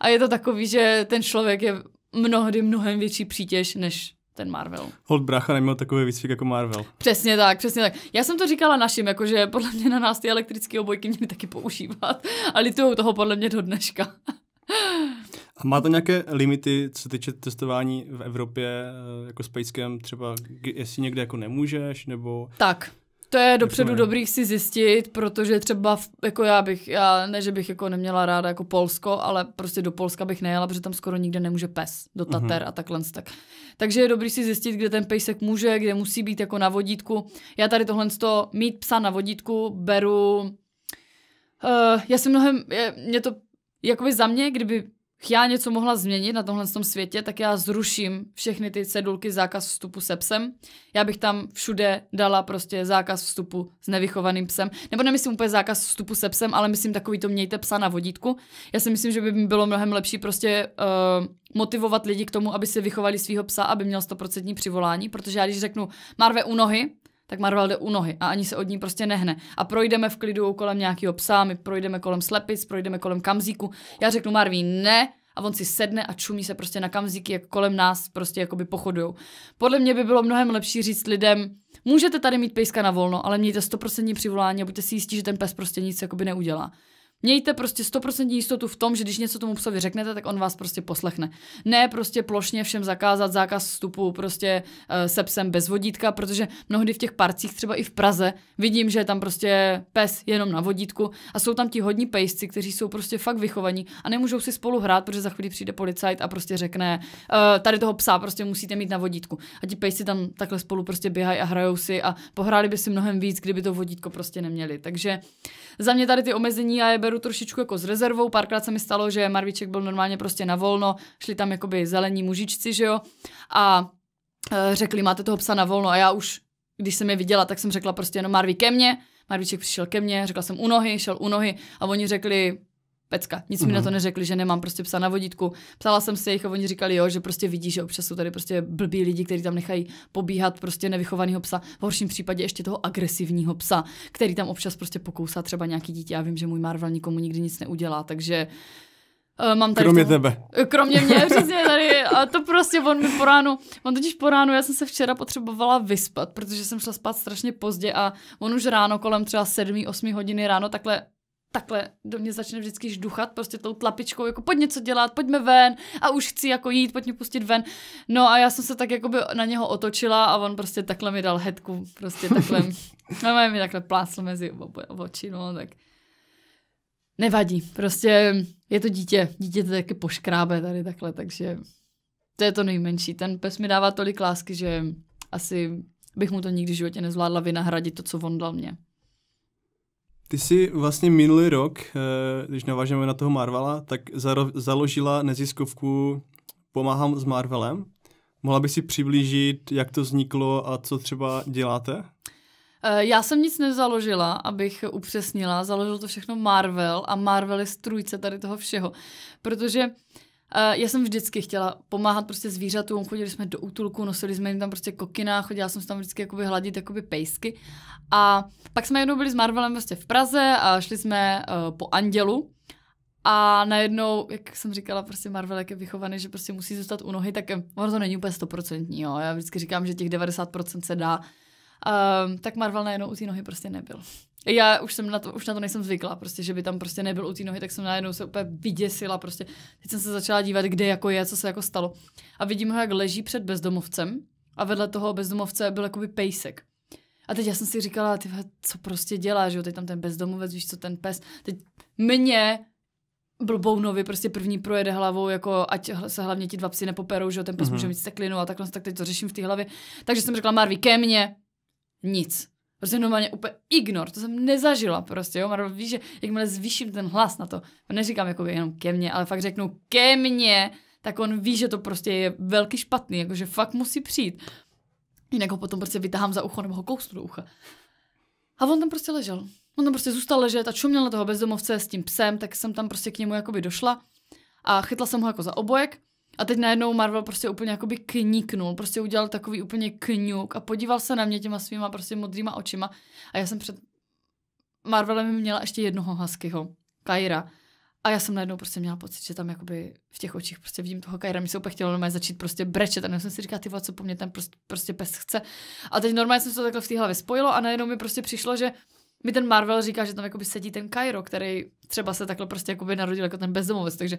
A je to takový, že ten člověk je mnohdy mnohem větší přítěž, než ten Marvel. Hold brácha neměl takový výcvik jako Marvel. Přesně tak, přesně tak. Já jsem to říkala našim, jakože podle mě na nás ty elektrické obojky měly taky používat a litujou toho podle mě do dneška. A má to nějaké limity, co se týče testování v Evropě, eh, jako s Pejskem, třeba jestli někde jako nemůžeš, nebo... Tak, to je dopředu dobrý, si zjistit, protože třeba v, jako já bych, já ne, že bych jako neměla ráda jako Polsko, ale prostě do Polska bych nejela, protože tam skoro nikde nemůže pes, do mhm. Tater uh-huh. a takhle. Tak. Takže je dobrý si zjistit, kde ten pejsek může, kde musí být jako na vodítku. Já tady tohle z toho mít psa na vodítku beru... Uh, já si mnohem, je, mě to jakoby za mě, kdyby já něco mohla změnit na tomhle tom světě, tak já zruším všechny ty cedulky zákaz vstupu se psem. Já bych tam všude dala prostě zákaz vstupu s nevychovaným psem. Nebo nemyslím úplně zákaz vstupu se psem, ale myslím takový to mějte psa na vodítku. Já si myslím, že by mi bylo mnohem lepší prostě uh, motivovat lidi k tomu, aby si vychovali svého psa, aby měl 100% přivolání, protože já když řeknu Marve u nohy, tak Marvel jde u nohy a ani se od ní prostě nehne. A projdeme v klidu kolem nějakého psa, my projdeme kolem slepic, projdeme kolem kamzíku. Já řeknu Marví ne, a on si sedne a čumí se prostě na kamzíky, jak kolem nás prostě jakoby pochodují. Podle mě by bylo mnohem lepší říct lidem, můžete tady mít pejska na volno, ale mějte 100% přivolání a buďte si jistí, že ten pes prostě nic jakoby neudělá. Mějte prostě 100% jistotu v tom, že když něco tomu psovi řeknete, tak on vás prostě poslechne. Ne prostě plošně všem zakázat zákaz vstupu prostě eh, se psem bez vodítka, protože mnohdy v těch parcích, třeba i v Praze, vidím, že je tam prostě pes jenom na vodítku a jsou tam ti hodní pejsci, kteří jsou prostě fakt vychovaní a nemůžou si spolu hrát, protože za chvíli přijde policajt a prostě řekne, uh, tady toho psa prostě musíte mít na vodítku. A ti pejsci tam takhle spolu prostě běhají a hrajou si a pohráli by si mnohem víc, kdyby to vodítko prostě neměli. Takže za mě tady ty omezení a je beru trošičku jako s rezervou. Párkrát se mi stalo, že Marvíček byl normálně prostě na volno, šli tam jakoby zelení mužičci, že jo, a e, řekli, máte toho psa na volno a já už, když jsem je viděla, tak jsem řekla prostě jenom Marvi, ke mně, Marvíček přišel ke mně, řekla jsem u nohy, šel u nohy a oni řekli, pecka. Nic mm-hmm. mi na mhm. to neřekli, že nemám prostě psa na vodítku. Psala jsem si jich a oni říkali, jo, že prostě vidí, že občas jsou tady prostě blbí lidi, kteří tam nechají pobíhat prostě nevychovaného psa. V horším případě ještě toho agresivního psa, který tam občas prostě pokousá třeba nějaký dítě. Já vím, že můj Marvel nikomu nikdy nic neudělá, takže Uh, mám tady Kromě toho, tebe. Eh, kromě mě, přesně tady. A to prostě on mi po ránu, on totiž po ránu, já jsem se včera potřebovala vyspat, protože jsem šla spát strašně pozdě a on už ráno kolem třeba 7-8 hodiny ráno takhle takhle do mě začne vždycky žduchat, prostě tou tlapičkou, jako pojď něco dělat, pojďme ven a už chci jako jít, pojď mě pustit ven. No a já jsem se tak jako by na něho otočila a on prostě takhle mi dal hetku, prostě takhle, no, mi takhle plásl mezi oči, no tak nevadí, prostě je to dítě, dítě to taky poškrábe tady takhle, takže to je to nejmenší. Ten pes mi dává tolik lásky, že asi bych mu to nikdy v životě nezvládla vynahradit to, co on dal mě. Ty jsi vlastně minulý rok, eh, když navážeme na toho Marvela, tak založila neziskovku Pomáhám s Marvelem. Mohla by si přiblížit, jak to vzniklo a co třeba děláte? Eh, já jsem nic nezaložila, abych upřesnila. Založil to všechno Marvel a Marvel je strůjce tady toho všeho. Protože uh, Eh, já jsem vždycky chtěla pomáhat prostě zvířatům, chodili jsme do útulku, nosili jsme jim tam prostě kokina, chodila jsem tam vždycky jakoby hladit jakoby pejsky. A pak jsme jednou byli s Marvelem prostě v Praze a šli jsme uh, po Andělu, a najednou, jak jsem říkala, prostě Marvel, jak je vychovaný, že prostě musí zůstat u nohy, tak eh, ono to není úplně stoprocentní, jo. Já vždycky říkám, že těch 90% se dá. Um, tak Marvel najednou u té nohy prostě nebyl. Já už jsem na to, už na to nejsem zvykla, prostě, že by tam prostě nebyl u té nohy, tak jsem najednou se úplně vyděsila, prostě. Teď jsem se začala dívat, kde jako je, co se jako stalo. A vidím ho, jak leží před bezdomovcem a vedle toho bezdomovce byl jakoby pejsek. A teď já jsem si říkala, ty co prostě dělá, že jo, teď tam ten bezdomovec, víš co, ten pes. Teď mě blbou nově prostě první projede hlavou, jako ať se hlavně ti dva psi nepoperou, že jo, ten pes mm-hmm. může mít steklinu a takhle, tak teď to řeším v té hlavě. Takže jsem řekla Marvi, ke mně, nic. Prostě normálně úplně ignor, to jsem nezažila prostě, jo. Marvel ví, že jakmile zvýším ten hlas na to, neříkám jako jenom ke mně, ale fakt řeknu ke mně, tak on ví, že to prostě je velký špatný, jakože fakt musí přijít. Jinak ho potom prostě vytahám za ucho nebo ho kousnu do ucha. A on tam prostě ležel. On tam prostě zůstal ležet a čuměl na toho bezdomovce s tím psem, tak jsem tam prostě k němu jakoby došla a chytla jsem ho jako za obojek a teď najednou Marvel prostě úplně jakoby kníknul, prostě udělal takový úplně kňuk a podíval se na mě těma svýma prostě modrýma očima a já jsem před Marvelem měla ještě jednoho Huskyho, Kaira. A já jsem najednou prostě měla pocit, že tam jakoby v těch očích prostě vidím toho Kaira, mi se úplně chtělo normálně začít prostě brečet a já jsem si říkala, ty vole, co po mně ten prostě, prostě pes chce. A teď normálně jsem se to takhle v té hlavě spojilo a najednou mi prostě přišlo, že mi ten Marvel říká, že tam jakoby sedí ten Kairo, který třeba se takhle prostě jakoby narodil jako ten bezdomovec, takže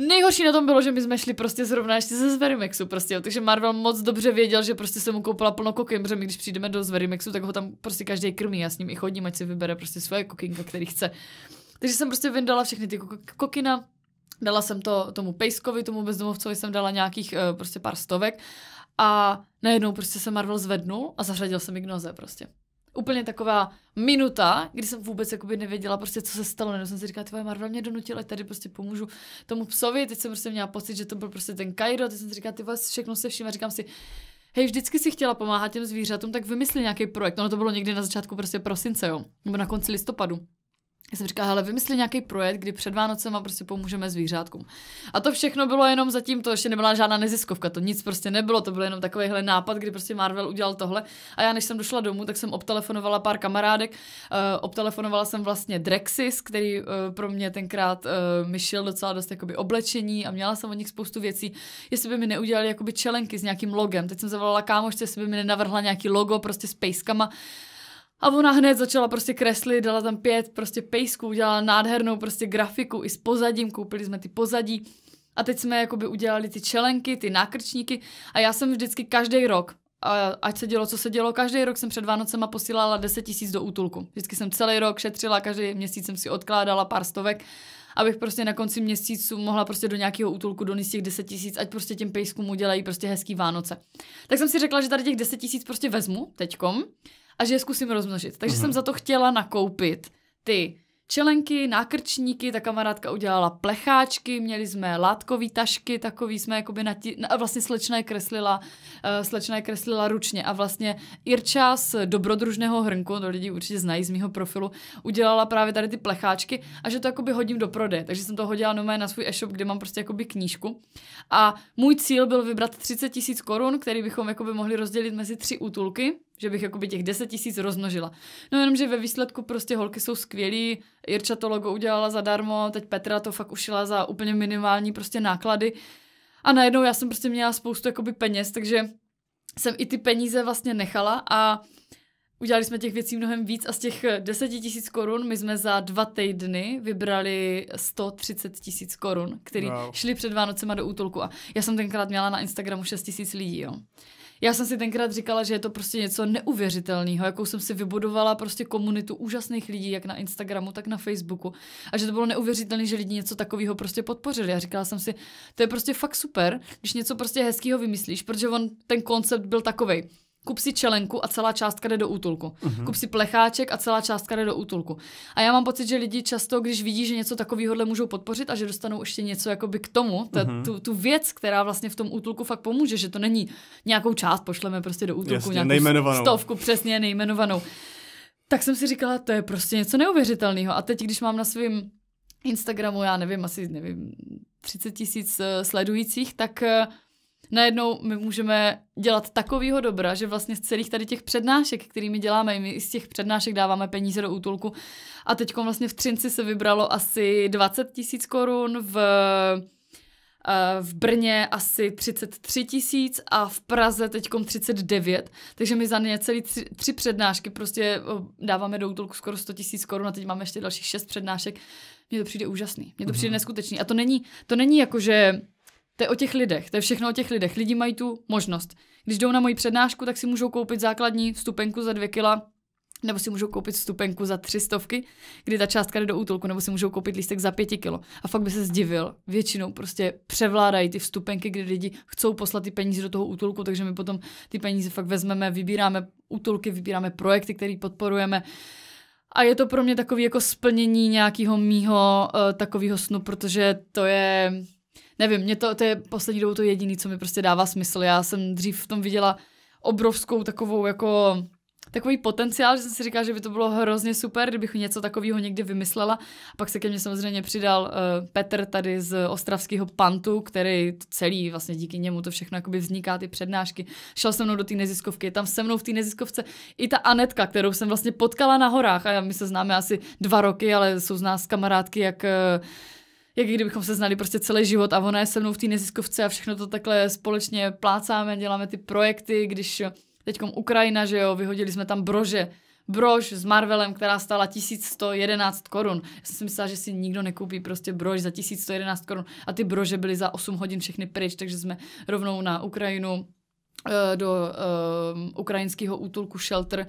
Nejhorší na tom bylo, že my jsme šli prostě zrovna ještě ze Zverimexu, prostě, jo. takže Marvel moc dobře věděl, že prostě jsem mu koupila plno kokin, protože my když přijdeme do Zverimexu, tak ho tam prostě každý krmí, já s ním i chodím, ať si vybere prostě svoje kokinka, který chce. Takže jsem prostě vyndala všechny ty kokina, dala jsem to tomu Pejskovi, tomu bezdomovcovi jsem dala nějakých eh, prostě pár stovek a najednou prostě se Marvel zvednul a zařadil jsem Ignoze prostě úplně taková minuta, kdy jsem vůbec jakoby nevěděla prostě, co se stalo. Nebo jsem si říkala, tvoje Marvel mě donutila, tady prostě pomůžu tomu psovi. Teď jsem prostě měla pocit, že to byl prostě ten Kairo. Teď jsem si říkala, ty všechno se vším. A říkám si, hej, vždycky si chtěla pomáhat těm zvířatům, tak vymysli nějaký projekt. Ono to bylo někdy na začátku prostě prosince, jo, nebo na konci listopadu já jsem říkala, ale vymysli nějaký projekt, kdy před Vánocem a prostě pomůžeme zvířátkům. A to všechno bylo jenom zatím, to ještě nebyla žádná neziskovka, to nic prostě nebylo, to byl jenom takovýhle nápad, kdy prostě Marvel udělal tohle. A já, než jsem došla domů, tak jsem obtelefonovala pár kamarádek, uh, obtelefonovala jsem vlastně Drexis, který uh, pro mě tenkrát uh, mi docela dost jakoby oblečení a měla jsem od nich spoustu věcí, jestli by mi neudělali jakoby čelenky s nějakým logem. Teď jsem zavolala kámošce, jestli by mi nenavrhla nějaký logo prostě s pejskama. A ona hned začala prostě kreslit, dala tam pět prostě pejsků, udělala nádhernou prostě grafiku i s pozadím, koupili jsme ty pozadí. A teď jsme jakoby udělali ty čelenky, ty nákrčníky a já jsem vždycky každý rok, a ať se dělo, co se dělo, každý rok jsem před Vánocema posílala 10 tisíc do útulku. Vždycky jsem celý rok šetřila, každý měsíc jsem si odkládala pár stovek, abych prostě na konci měsíců mohla prostě do nějakého útulku donést těch 10 tisíc, ať prostě těm pejskům udělají prostě hezký Vánoce. Tak jsem si řekla, že tady těch 10 tisíc prostě vezmu teďkom a že je zkusím rozmnožit. Takže uh-huh. jsem za to chtěla nakoupit ty čelenky, nákrčníky, ta kamarádka udělala plecháčky, měli jsme látkové tašky, takový jsme jakoby natí... na vlastně slečna je kreslila, uh, slečna je kreslila ručně a vlastně Irča z dobrodružného hrnku, to lidi určitě znají z mého profilu, udělala právě tady ty plecháčky a že to jakoby hodím do prodeje, takže jsem to hodila nové na svůj e-shop, kde mám prostě jakoby knížku a můj cíl byl vybrat 30 tisíc korun, který bychom jakoby mohli rozdělit mezi tři útulky, že bych jakoby těch 10 tisíc rozmnožila. No jenom, že ve výsledku prostě holky jsou skvělí, Jirča to logo udělala zadarmo, teď Petra to fakt ušila za úplně minimální prostě náklady a najednou já jsem prostě měla spoustu jakoby peněz, takže jsem i ty peníze vlastně nechala a udělali jsme těch věcí mnohem víc a z těch 10 tisíc korun my jsme za dva týdny vybrali 130 tisíc korun, který wow. šli před Vánocema do útulku a já jsem tenkrát měla na Instagramu 6 tisíc lidí, jo já jsem si tenkrát říkala, že je to prostě něco neuvěřitelného, jakou jsem si vybudovala prostě komunitu úžasných lidí, jak na Instagramu, tak na Facebooku. A že to bylo neuvěřitelné, že lidi něco takového prostě podpořili. A říkala jsem si, to je prostě fakt super, když něco prostě hezkého vymyslíš, protože on ten koncept byl takovej kup si čelenku a celá částka jde do útulku. Uh-huh. Kup si plecháček a celá částka jde do útulku. A já mám pocit, že lidi často, když vidí, že něco takového můžou podpořit a že dostanou ještě něco jakoby k tomu, ta, uh-huh. tu, tu věc, která vlastně v tom útulku fakt pomůže, že to není nějakou část, pošleme prostě do útulku, Jasně, nějakou stovku, přesně nejmenovanou. Tak jsem si říkala, to je prostě něco neuvěřitelného. A teď, když mám na svém Instagramu, já nevím, asi nevím, 30 tisíc eh, sledujících, tak eh, najednou my můžeme dělat takovýho dobra, že vlastně z celých tady těch přednášek, kterými děláme, my i z těch přednášek dáváme peníze do útulku a teď vlastně v Třinci se vybralo asi 20 tisíc korun, v, eh, v Brně asi 33 tisíc a v Praze teď 39, takže my za ně celý tři, tři přednášky prostě dáváme do útulku skoro 100 tisíc korun a teď máme ještě dalších šest přednášek. Mně to přijde úžasný, mně to přijde mhm. neskutečný a to není, to není jako, že to je o těch lidech, to je všechno o těch lidech. Lidi mají tu možnost. Když jdou na moji přednášku, tak si můžou koupit základní stupenku za dvě kila, nebo si můžou koupit stupenku za tři stovky, kdy ta částka jde do útulku, nebo si můžou koupit lístek za pěti kilo. A fakt by se zdivil. Většinou prostě převládají ty vstupenky, kdy lidi chcou poslat ty peníze do toho útulku, takže my potom ty peníze fakt vezmeme, vybíráme útulky, vybíráme projekty, které podporujeme. A je to pro mě takový jako splnění nějakého mýho uh, takového snu, protože to je nevím, mě to, to je poslední dobou to jediný, co mi prostě dává smysl. Já jsem dřív v tom viděla obrovskou takovou jako takový potenciál, že jsem si říkala, že by to bylo hrozně super, kdybych něco takového někdy vymyslela. A Pak se ke mně samozřejmě přidal uh, Petr tady z ostravského Pantu, který celý, vlastně díky němu to všechno jakoby vzniká, ty přednášky. Šel se mnou do té neziskovky, tam se mnou v té neziskovce i ta Anetka, kterou jsem vlastně potkala na horách a my se známe asi dva roky, ale jsou z nás kamarádky jak uh, jak kdybychom se znali prostě celý život a ona je se mnou v té neziskovce a všechno to takhle společně plácáme, děláme ty projekty, když eh, teďkom Ukrajina, že jo, vyhodili jsme tam brože, brož s Marvelem, která stála 1111 korun. Já jsem si myslela, že si nikdo nekoupí prostě brož za 1111 korun a ty brože byly za 8 hodin všechny pryč, takže jsme rovnou na Ukrajinu Eh, do uh, ukrajinského útulku Shelter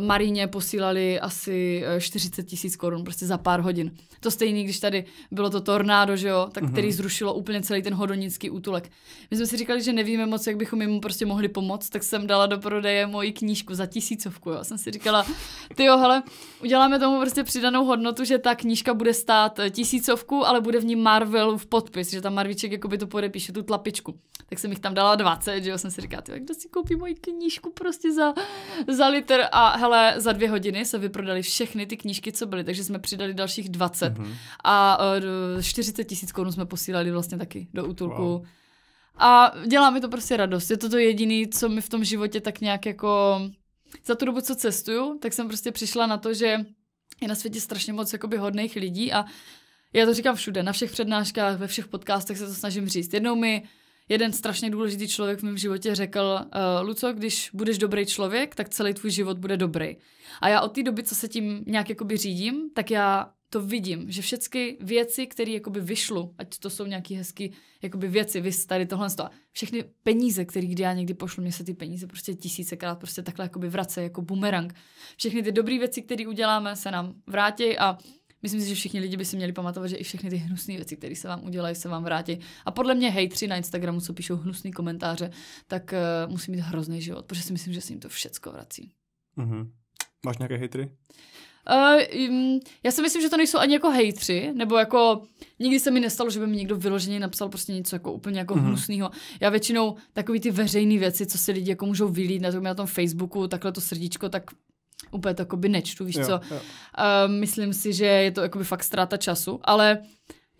uh, posílali asi 40 tisíc korun prostě za pár hodin. To stejný, když tady bylo to tornádo, že jo, tak, mm-hmm. který mhm. zrušilo úplně celý ten hodonický útulek. My jsme si říkali, že nevíme moc, jak bychom jim prostě mohli pomoct, tak jsem dala do prodeje moji knížku za tisícovku. Jo. Jsem si říkala, ty jo, hele, uděláme tomu prostě přidanou hodnotu, že ta knížka bude stát tisícovku, ale bude v ní Marvel v podpis, že tam Marviček by to podepíše, tu tlapičku. Tak jsem jich tam dala 20, že jo, jsem si říká, ty, kdo si koupí moji knížku prostě za, za liter a hele, za dvě hodiny se vyprodali všechny ty knížky, co byly, takže jsme přidali dalších 20 mm-hmm. a uh, e, 40 tisíc korun jsme posílali vlastně taky do útulku. Wow. A dělá mi to prostě radost. Je to to jediné, co mi v tom životě tak nějak jako... Za tu dobu, co cestuju, tak jsem prostě přišla na to, že je na světě strašně moc jakoby hodných lidí a já to říkám všude, na všech přednáškách, ve všech podcastech se to snažím říct. Jednou mi jeden strašně důležitý člověk v mém životě řekl, uh, Luco, když budeš dobrý člověk, tak celý tvůj život bude dobrý. A já od té doby, co se tím nějak jakoby řídím, tak já to vidím, že všechny věci, které jakoby vyšlu, ať to jsou nějaké hezké jakoby věci, vy tady tohle, to, všechny peníze, které kdy já někdy pošlu, mě se ty peníze prostě tisícekrát prostě takhle jakoby vrace jako bumerang. Všechny ty dobré věci, které uděláme, se nám vrátí a Myslím si, že všichni lidi by si měli pamatovat, že i všechny ty hnusné věci, které se vám udělají, se vám vrátí. A podle mě hejtři na Instagramu, co píšou hnusné komentáře, tak uh, musí mít hrozný život, protože si myslím, že se jim to všecko vrací. Mm-hmm. Máš nějaké hejtry? Uh, um, já si myslím, že to nejsou ani jako hejtři, nebo jako nikdy se mi nestalo, že by mi někdo vyloženě napsal prostě něco jako úplně jako mm-hmm. hnusného. Já většinou takový ty veřejné věci, co si lidi jako můžou vylít na tom, na tom Facebooku, takhle to srdíčko, tak úplně to jakoby nečtu, víš jo, co. Jo. Uh, myslím si, že je to jakoby fakt ztráta času, ale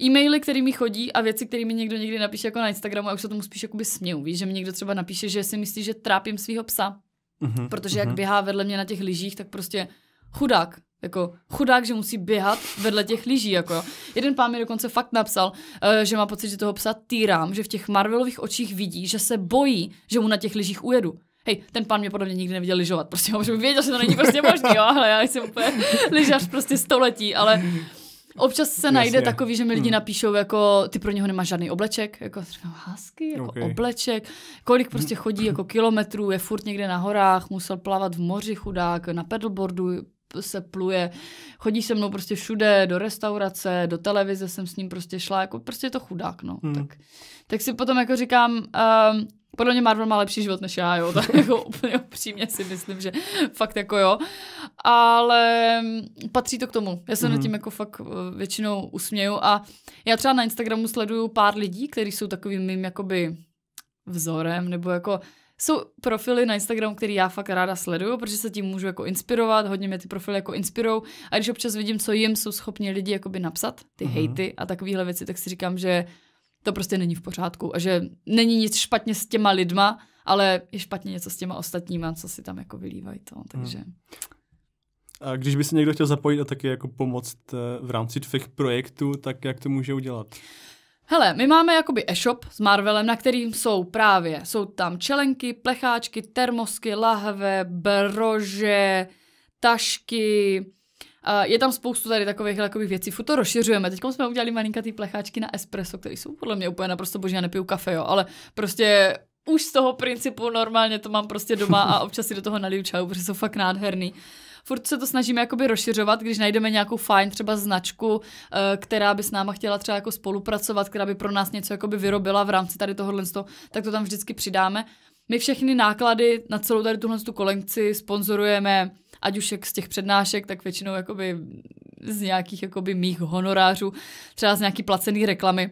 e-maily, který mi chodí a věci, které mi někdo někdy napíše jako na Instagramu, já už se tomu spíš jakoby směju, víš, že mi někdo třeba napíše, že si myslí, že trápím svého psa, uh-huh, protože uh-huh. jak mhm. běhá vedle mě na těch lyžích, tak prostě chudák, jako chudák, že musí běhat vedle těch lyží, jako Jeden pán mi dokonce fakt napsal, eh, že má pocit, že toho psa týrám, že v těch Marvelových očích vidí, že se bojí, že mu na těch lyžích ujedu hej, ten pan mě podobně nikdy neviděl lyžovat, prostě ho, protože věděl, že to není prostě možný, jo, ale já jsem úplně lyžař prostě století, ale Občas se Jasně. najde takový, že mi lidi hmm. napíšou, jako ty pro něho nemáš žádný obleček, jako říkám, hásky, jako okay. obleček, kolik prostě chodí jako kilometrů, je furt někde na horách, musel plavat v moři chudák, na pedalboardu se pluje, chodí se mnou prostě všude, do restaurace, do televize jsem s ním prostě šla, jako prostě je to chudák, no. Hmm. Tak, tak si potom jako říkám, um, podle mě Marvel má lepší život než já, jo. Tak jako úplně upřímně si myslím, že fakt jako jo. Ale mm, patří to k tomu. Já se mm-hmm. nad mhm. tím jako fakt eh, většinou usměju a já třeba na Instagramu sleduju pár lidí, kteří jsou takovým mým jakoby vzorem, nebo jako jsou profily na Instagramu, který já fakt ráda sleduju, protože se tím můžu jako inspirovat, hodně mě ty profily jako inspirou a když občas vidím, co jim jsou schopni lidi jakoby napsat, ty mm-hmm. hejty a takovéhle věci, tak si říkám, že to prostě není v pořádku a že není nic špatně s těma lidma, ale je špatně něco s těma ostatníma, co si tam jako vylívají to, hmm. takže... Hmm. A když by se někdo chtěl zapojit a taky jako pomoct eh, v rámci tvých projektů, tak jak to může udělat? Hele, my máme jakoby e-shop s Marvelem, na kterým jsou právě, jsou tam čelenky, plecháčky, termosky, lahve, brože, tašky, Uh, je tam spoustu tady takových takových věcí. Furt to rozšiřujeme. Teď jsme udělali malinkatý plecháčky na espresso, které jsou podle mě úplně naprosto boží. Já nepiju kafe, jo, ale prostě už z toho principu normálně to mám prostě doma a občas si do toho naliju čaju, protože jsou fakt nádherný. Furt se to snažíme jakoby rozšiřovat, když najdeme nějakou fajn třeba značku, eh, která by s náma chtěla třeba jako spolupracovat, která by pro nás něco jakoby vyrobila v rámci tady tohohle, tak to tam vždycky přidáme. My všechny náklady na celou tady tuhle tu kolekci sponzorujeme ať už jak z těch přednášek, tak většinou jakoby z nějakých jakoby mých honorářů, třeba z nějaký placený reklamy,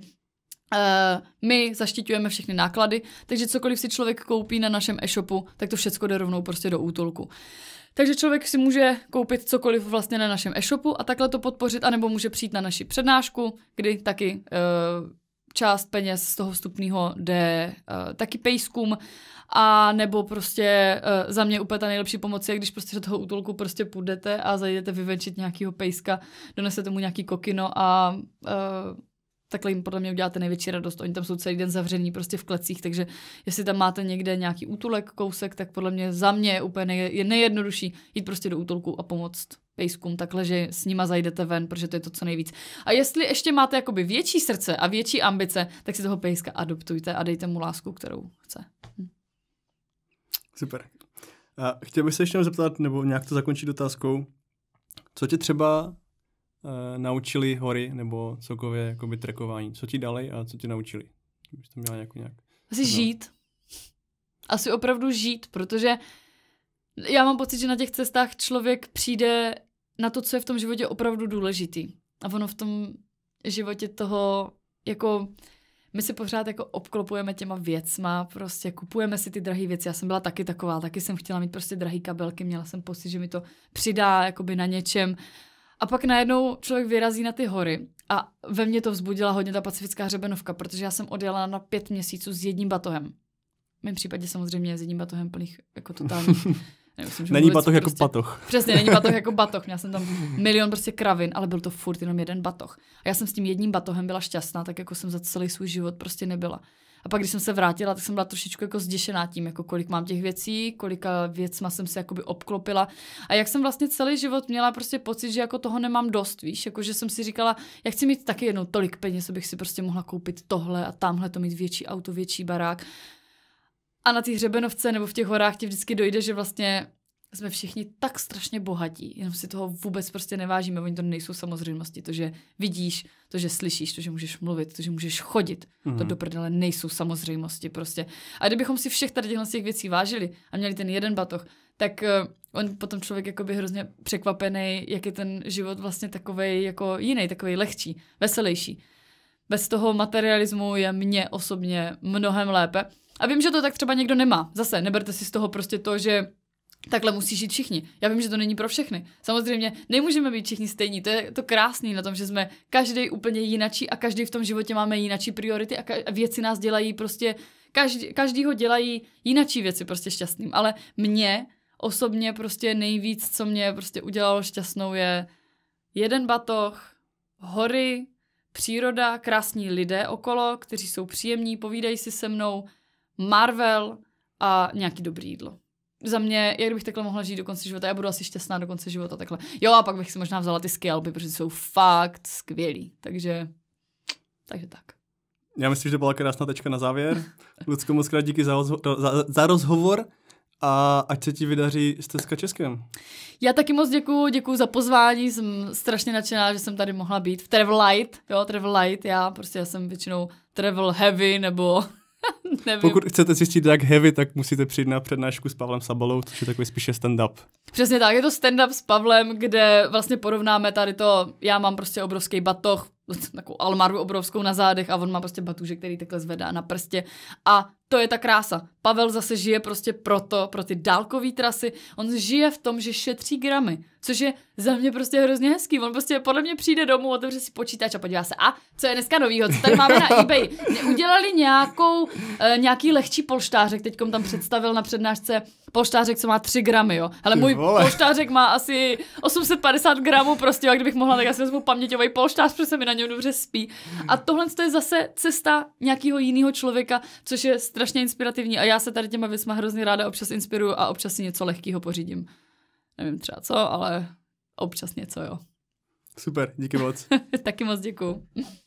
eh, my zaštiťujeme všechny náklady, takže cokoliv si člověk koupí na našem e-shopu, tak to všechno jde rovnou prostě do útulku. Takže člověk si může koupit cokoliv vlastně na našem e-shopu a takhle to podpořit, anebo může přijít na naši přednášku, kdy taky uh, část peněz z toho vstupního jde uh, taky pejskům a nebo prostě uh, za mě úplně ta nejlepší pomoc je, když prostě do toho útulku prostě půjdete a zajdete vyvenčit nějakého pejska, donesete mu nějaký kokino a uh, takhle jim podle mě uděláte největší radost. Oni tam jsou celý den zavření prostě v klecích, takže jestli tam máte někde nějaký útulek, kousek, tak podle mě za mě je úplně nej, je nejjednodušší jít prostě do útulku a pomoct pejskům takhle, že s nima zajdete ven, protože to je to co nejvíc. A jestli ještě máte jakoby větší srdce a větší ambice, tak si toho pejska adoptujte a dejte mu lásku, kterou chce. Hm. Super. A chtěl bych se ještě zeptat, nebo nějak to zakončit otázkou, co tě třeba Eh, naučili hory nebo celkově jakoby trekování? Co ti dali a co ti naučili? Kdybych to měla nějak nějak... Asi no. žít. Asi opravdu žít, protože já mám pocit, že na těch cestách člověk přijde na to, co je v tom životě opravdu důležitý. A ono v tom životě toho jako my se pořád jako obklopujeme těma věcma, prostě kupujeme si ty drahé věci. Já jsem byla taky taková, taky jsem chtěla mít prostě drahý kabelky, měla jsem pocit, že mi to přidá jakoby na něčem a pak najednou člověk vyrazí na ty hory a ve mně to vzbudila hodně ta pacifická hřebenovka, protože já jsem odjela na pět měsíců s jedním batohem. V mém případě samozřejmě s jedním batohem plných jako totálních není batoh jako prostě, batoh. Přesně, není batoh jako batoh. Měla jsem tam milion prostě kravin, ale byl to furt jenom jeden batoh. A já jsem s tím jedním batohem byla šťastná, tak jako jsem za celý svůj život prostě nebyla. A pak, když jsem se vrátila, tak jsem byla trošičku jako zděšená tím, jako kolik mám těch věcí, kolika věcma jsem se jakoby obklopila. A jak jsem vlastně celý život měla prostě pocit, že jako toho nemám dost, víš, jako že jsem si říkala, já chci mít taky jednou tolik peněz, abych si prostě mohla koupit tohle a tamhle to mít větší auto, větší barák. A na té hřebenovce nebo v těch horách ti vždycky dojde, že vlastně jsme všichni tak strašně bohatí, jenom si toho vůbec prostě nevážíme, oni to nejsou samozřejmosti, to, že vidíš, to, že slyšíš, to, že můžeš mluvit, to, že můžeš chodit, mm-hmm. to mhm. do prdele nejsou samozřejmosti prostě. A kdybychom si všech tady těchto těch věcí vážili a měli ten jeden batoh, tak uh, on potom člověk jakoby hrozně překvapený, jak je ten život vlastně takový jako jiný, takový lehčí, veselější. Bez toho materialismu je mně osobně mnohem lépe. A vím, že to tak třeba někdo nemá. Zase, neberte si z toho prostě to, že Takhle musí žít všichni. Já vím, že to není pro všechny. Samozřejmě nemůžeme být všichni stejní. To je to krásné na tom, že jsme každý úplně jinačí a každý v tom životě máme jinačí priority a věci nás dělají prostě, každý, každýho dělají jinačí věci prostě šťastným. Ale mě osobně prostě nejvíc, co mě prostě udělalo šťastnou je jeden batoh, hory, příroda, krásní lidé okolo, kteří jsou příjemní, povídají si se mnou, Marvel a nějaký dobrý jídlo za mě, jak bych takhle mohla žít do konce života, já budu asi šťastná do konce života takhle. Jo a pak bych si možná vzala ty skalpy, protože jsou fakt skvělí, takže, takže tak. Já myslím, že to byla krásná tečka na závěr. Lucko, moc krát díky za, rozho- za, za rozhovor a ať se ti vydaří stezka Českem. Já taky moc děkuju, děkuju za pozvání, jsem strašně nadšená, že jsem tady mohla být v Travel Light, jo, Travel Light, já prostě já jsem většinou Travel Heavy nebo Nevím. Pokud chcete zjistit, jak heavy, tak musíte přijít na přednášku s Pavlem Sabalou, což je takový spíše stand-up. Přesně tak, je to stand-up s Pavlem, kde vlastně porovnáme tady to, já mám prostě obrovský batoh, takovou almaru obrovskou na zádech a on má prostě batůže, který takhle zvedá na prstě. A to je ta krása. Pavel zase žije prostě proto, pro ty dálkové trasy. On žije v tom, že šetří gramy, což je za mě prostě hrozně hezký. On prostě podle mě přijde domů, otevře si počítač a podívá se, a co je dneska novýho, co tady máme na eBay. Udělali nějakou, eh, nějaký lehčí polštářek, teďkom tam představil na přednášce poštářek, co má 3 gramy, jo. Ale můj vole. poštářek má asi 850 gramů prostě, jak kdybych mohla, tak já si vezmu paměťový polštář, protože se mi na něm dobře spí. A tohle je zase cesta nějakého jiného člověka, což je strašně inspirativní a já se tady těma věcma hrozně ráda občas inspiruju a občas si něco lehkého pořídím. Nevím třeba co, ale občas něco, jo. Super, díky moc. Taky moc děkuji.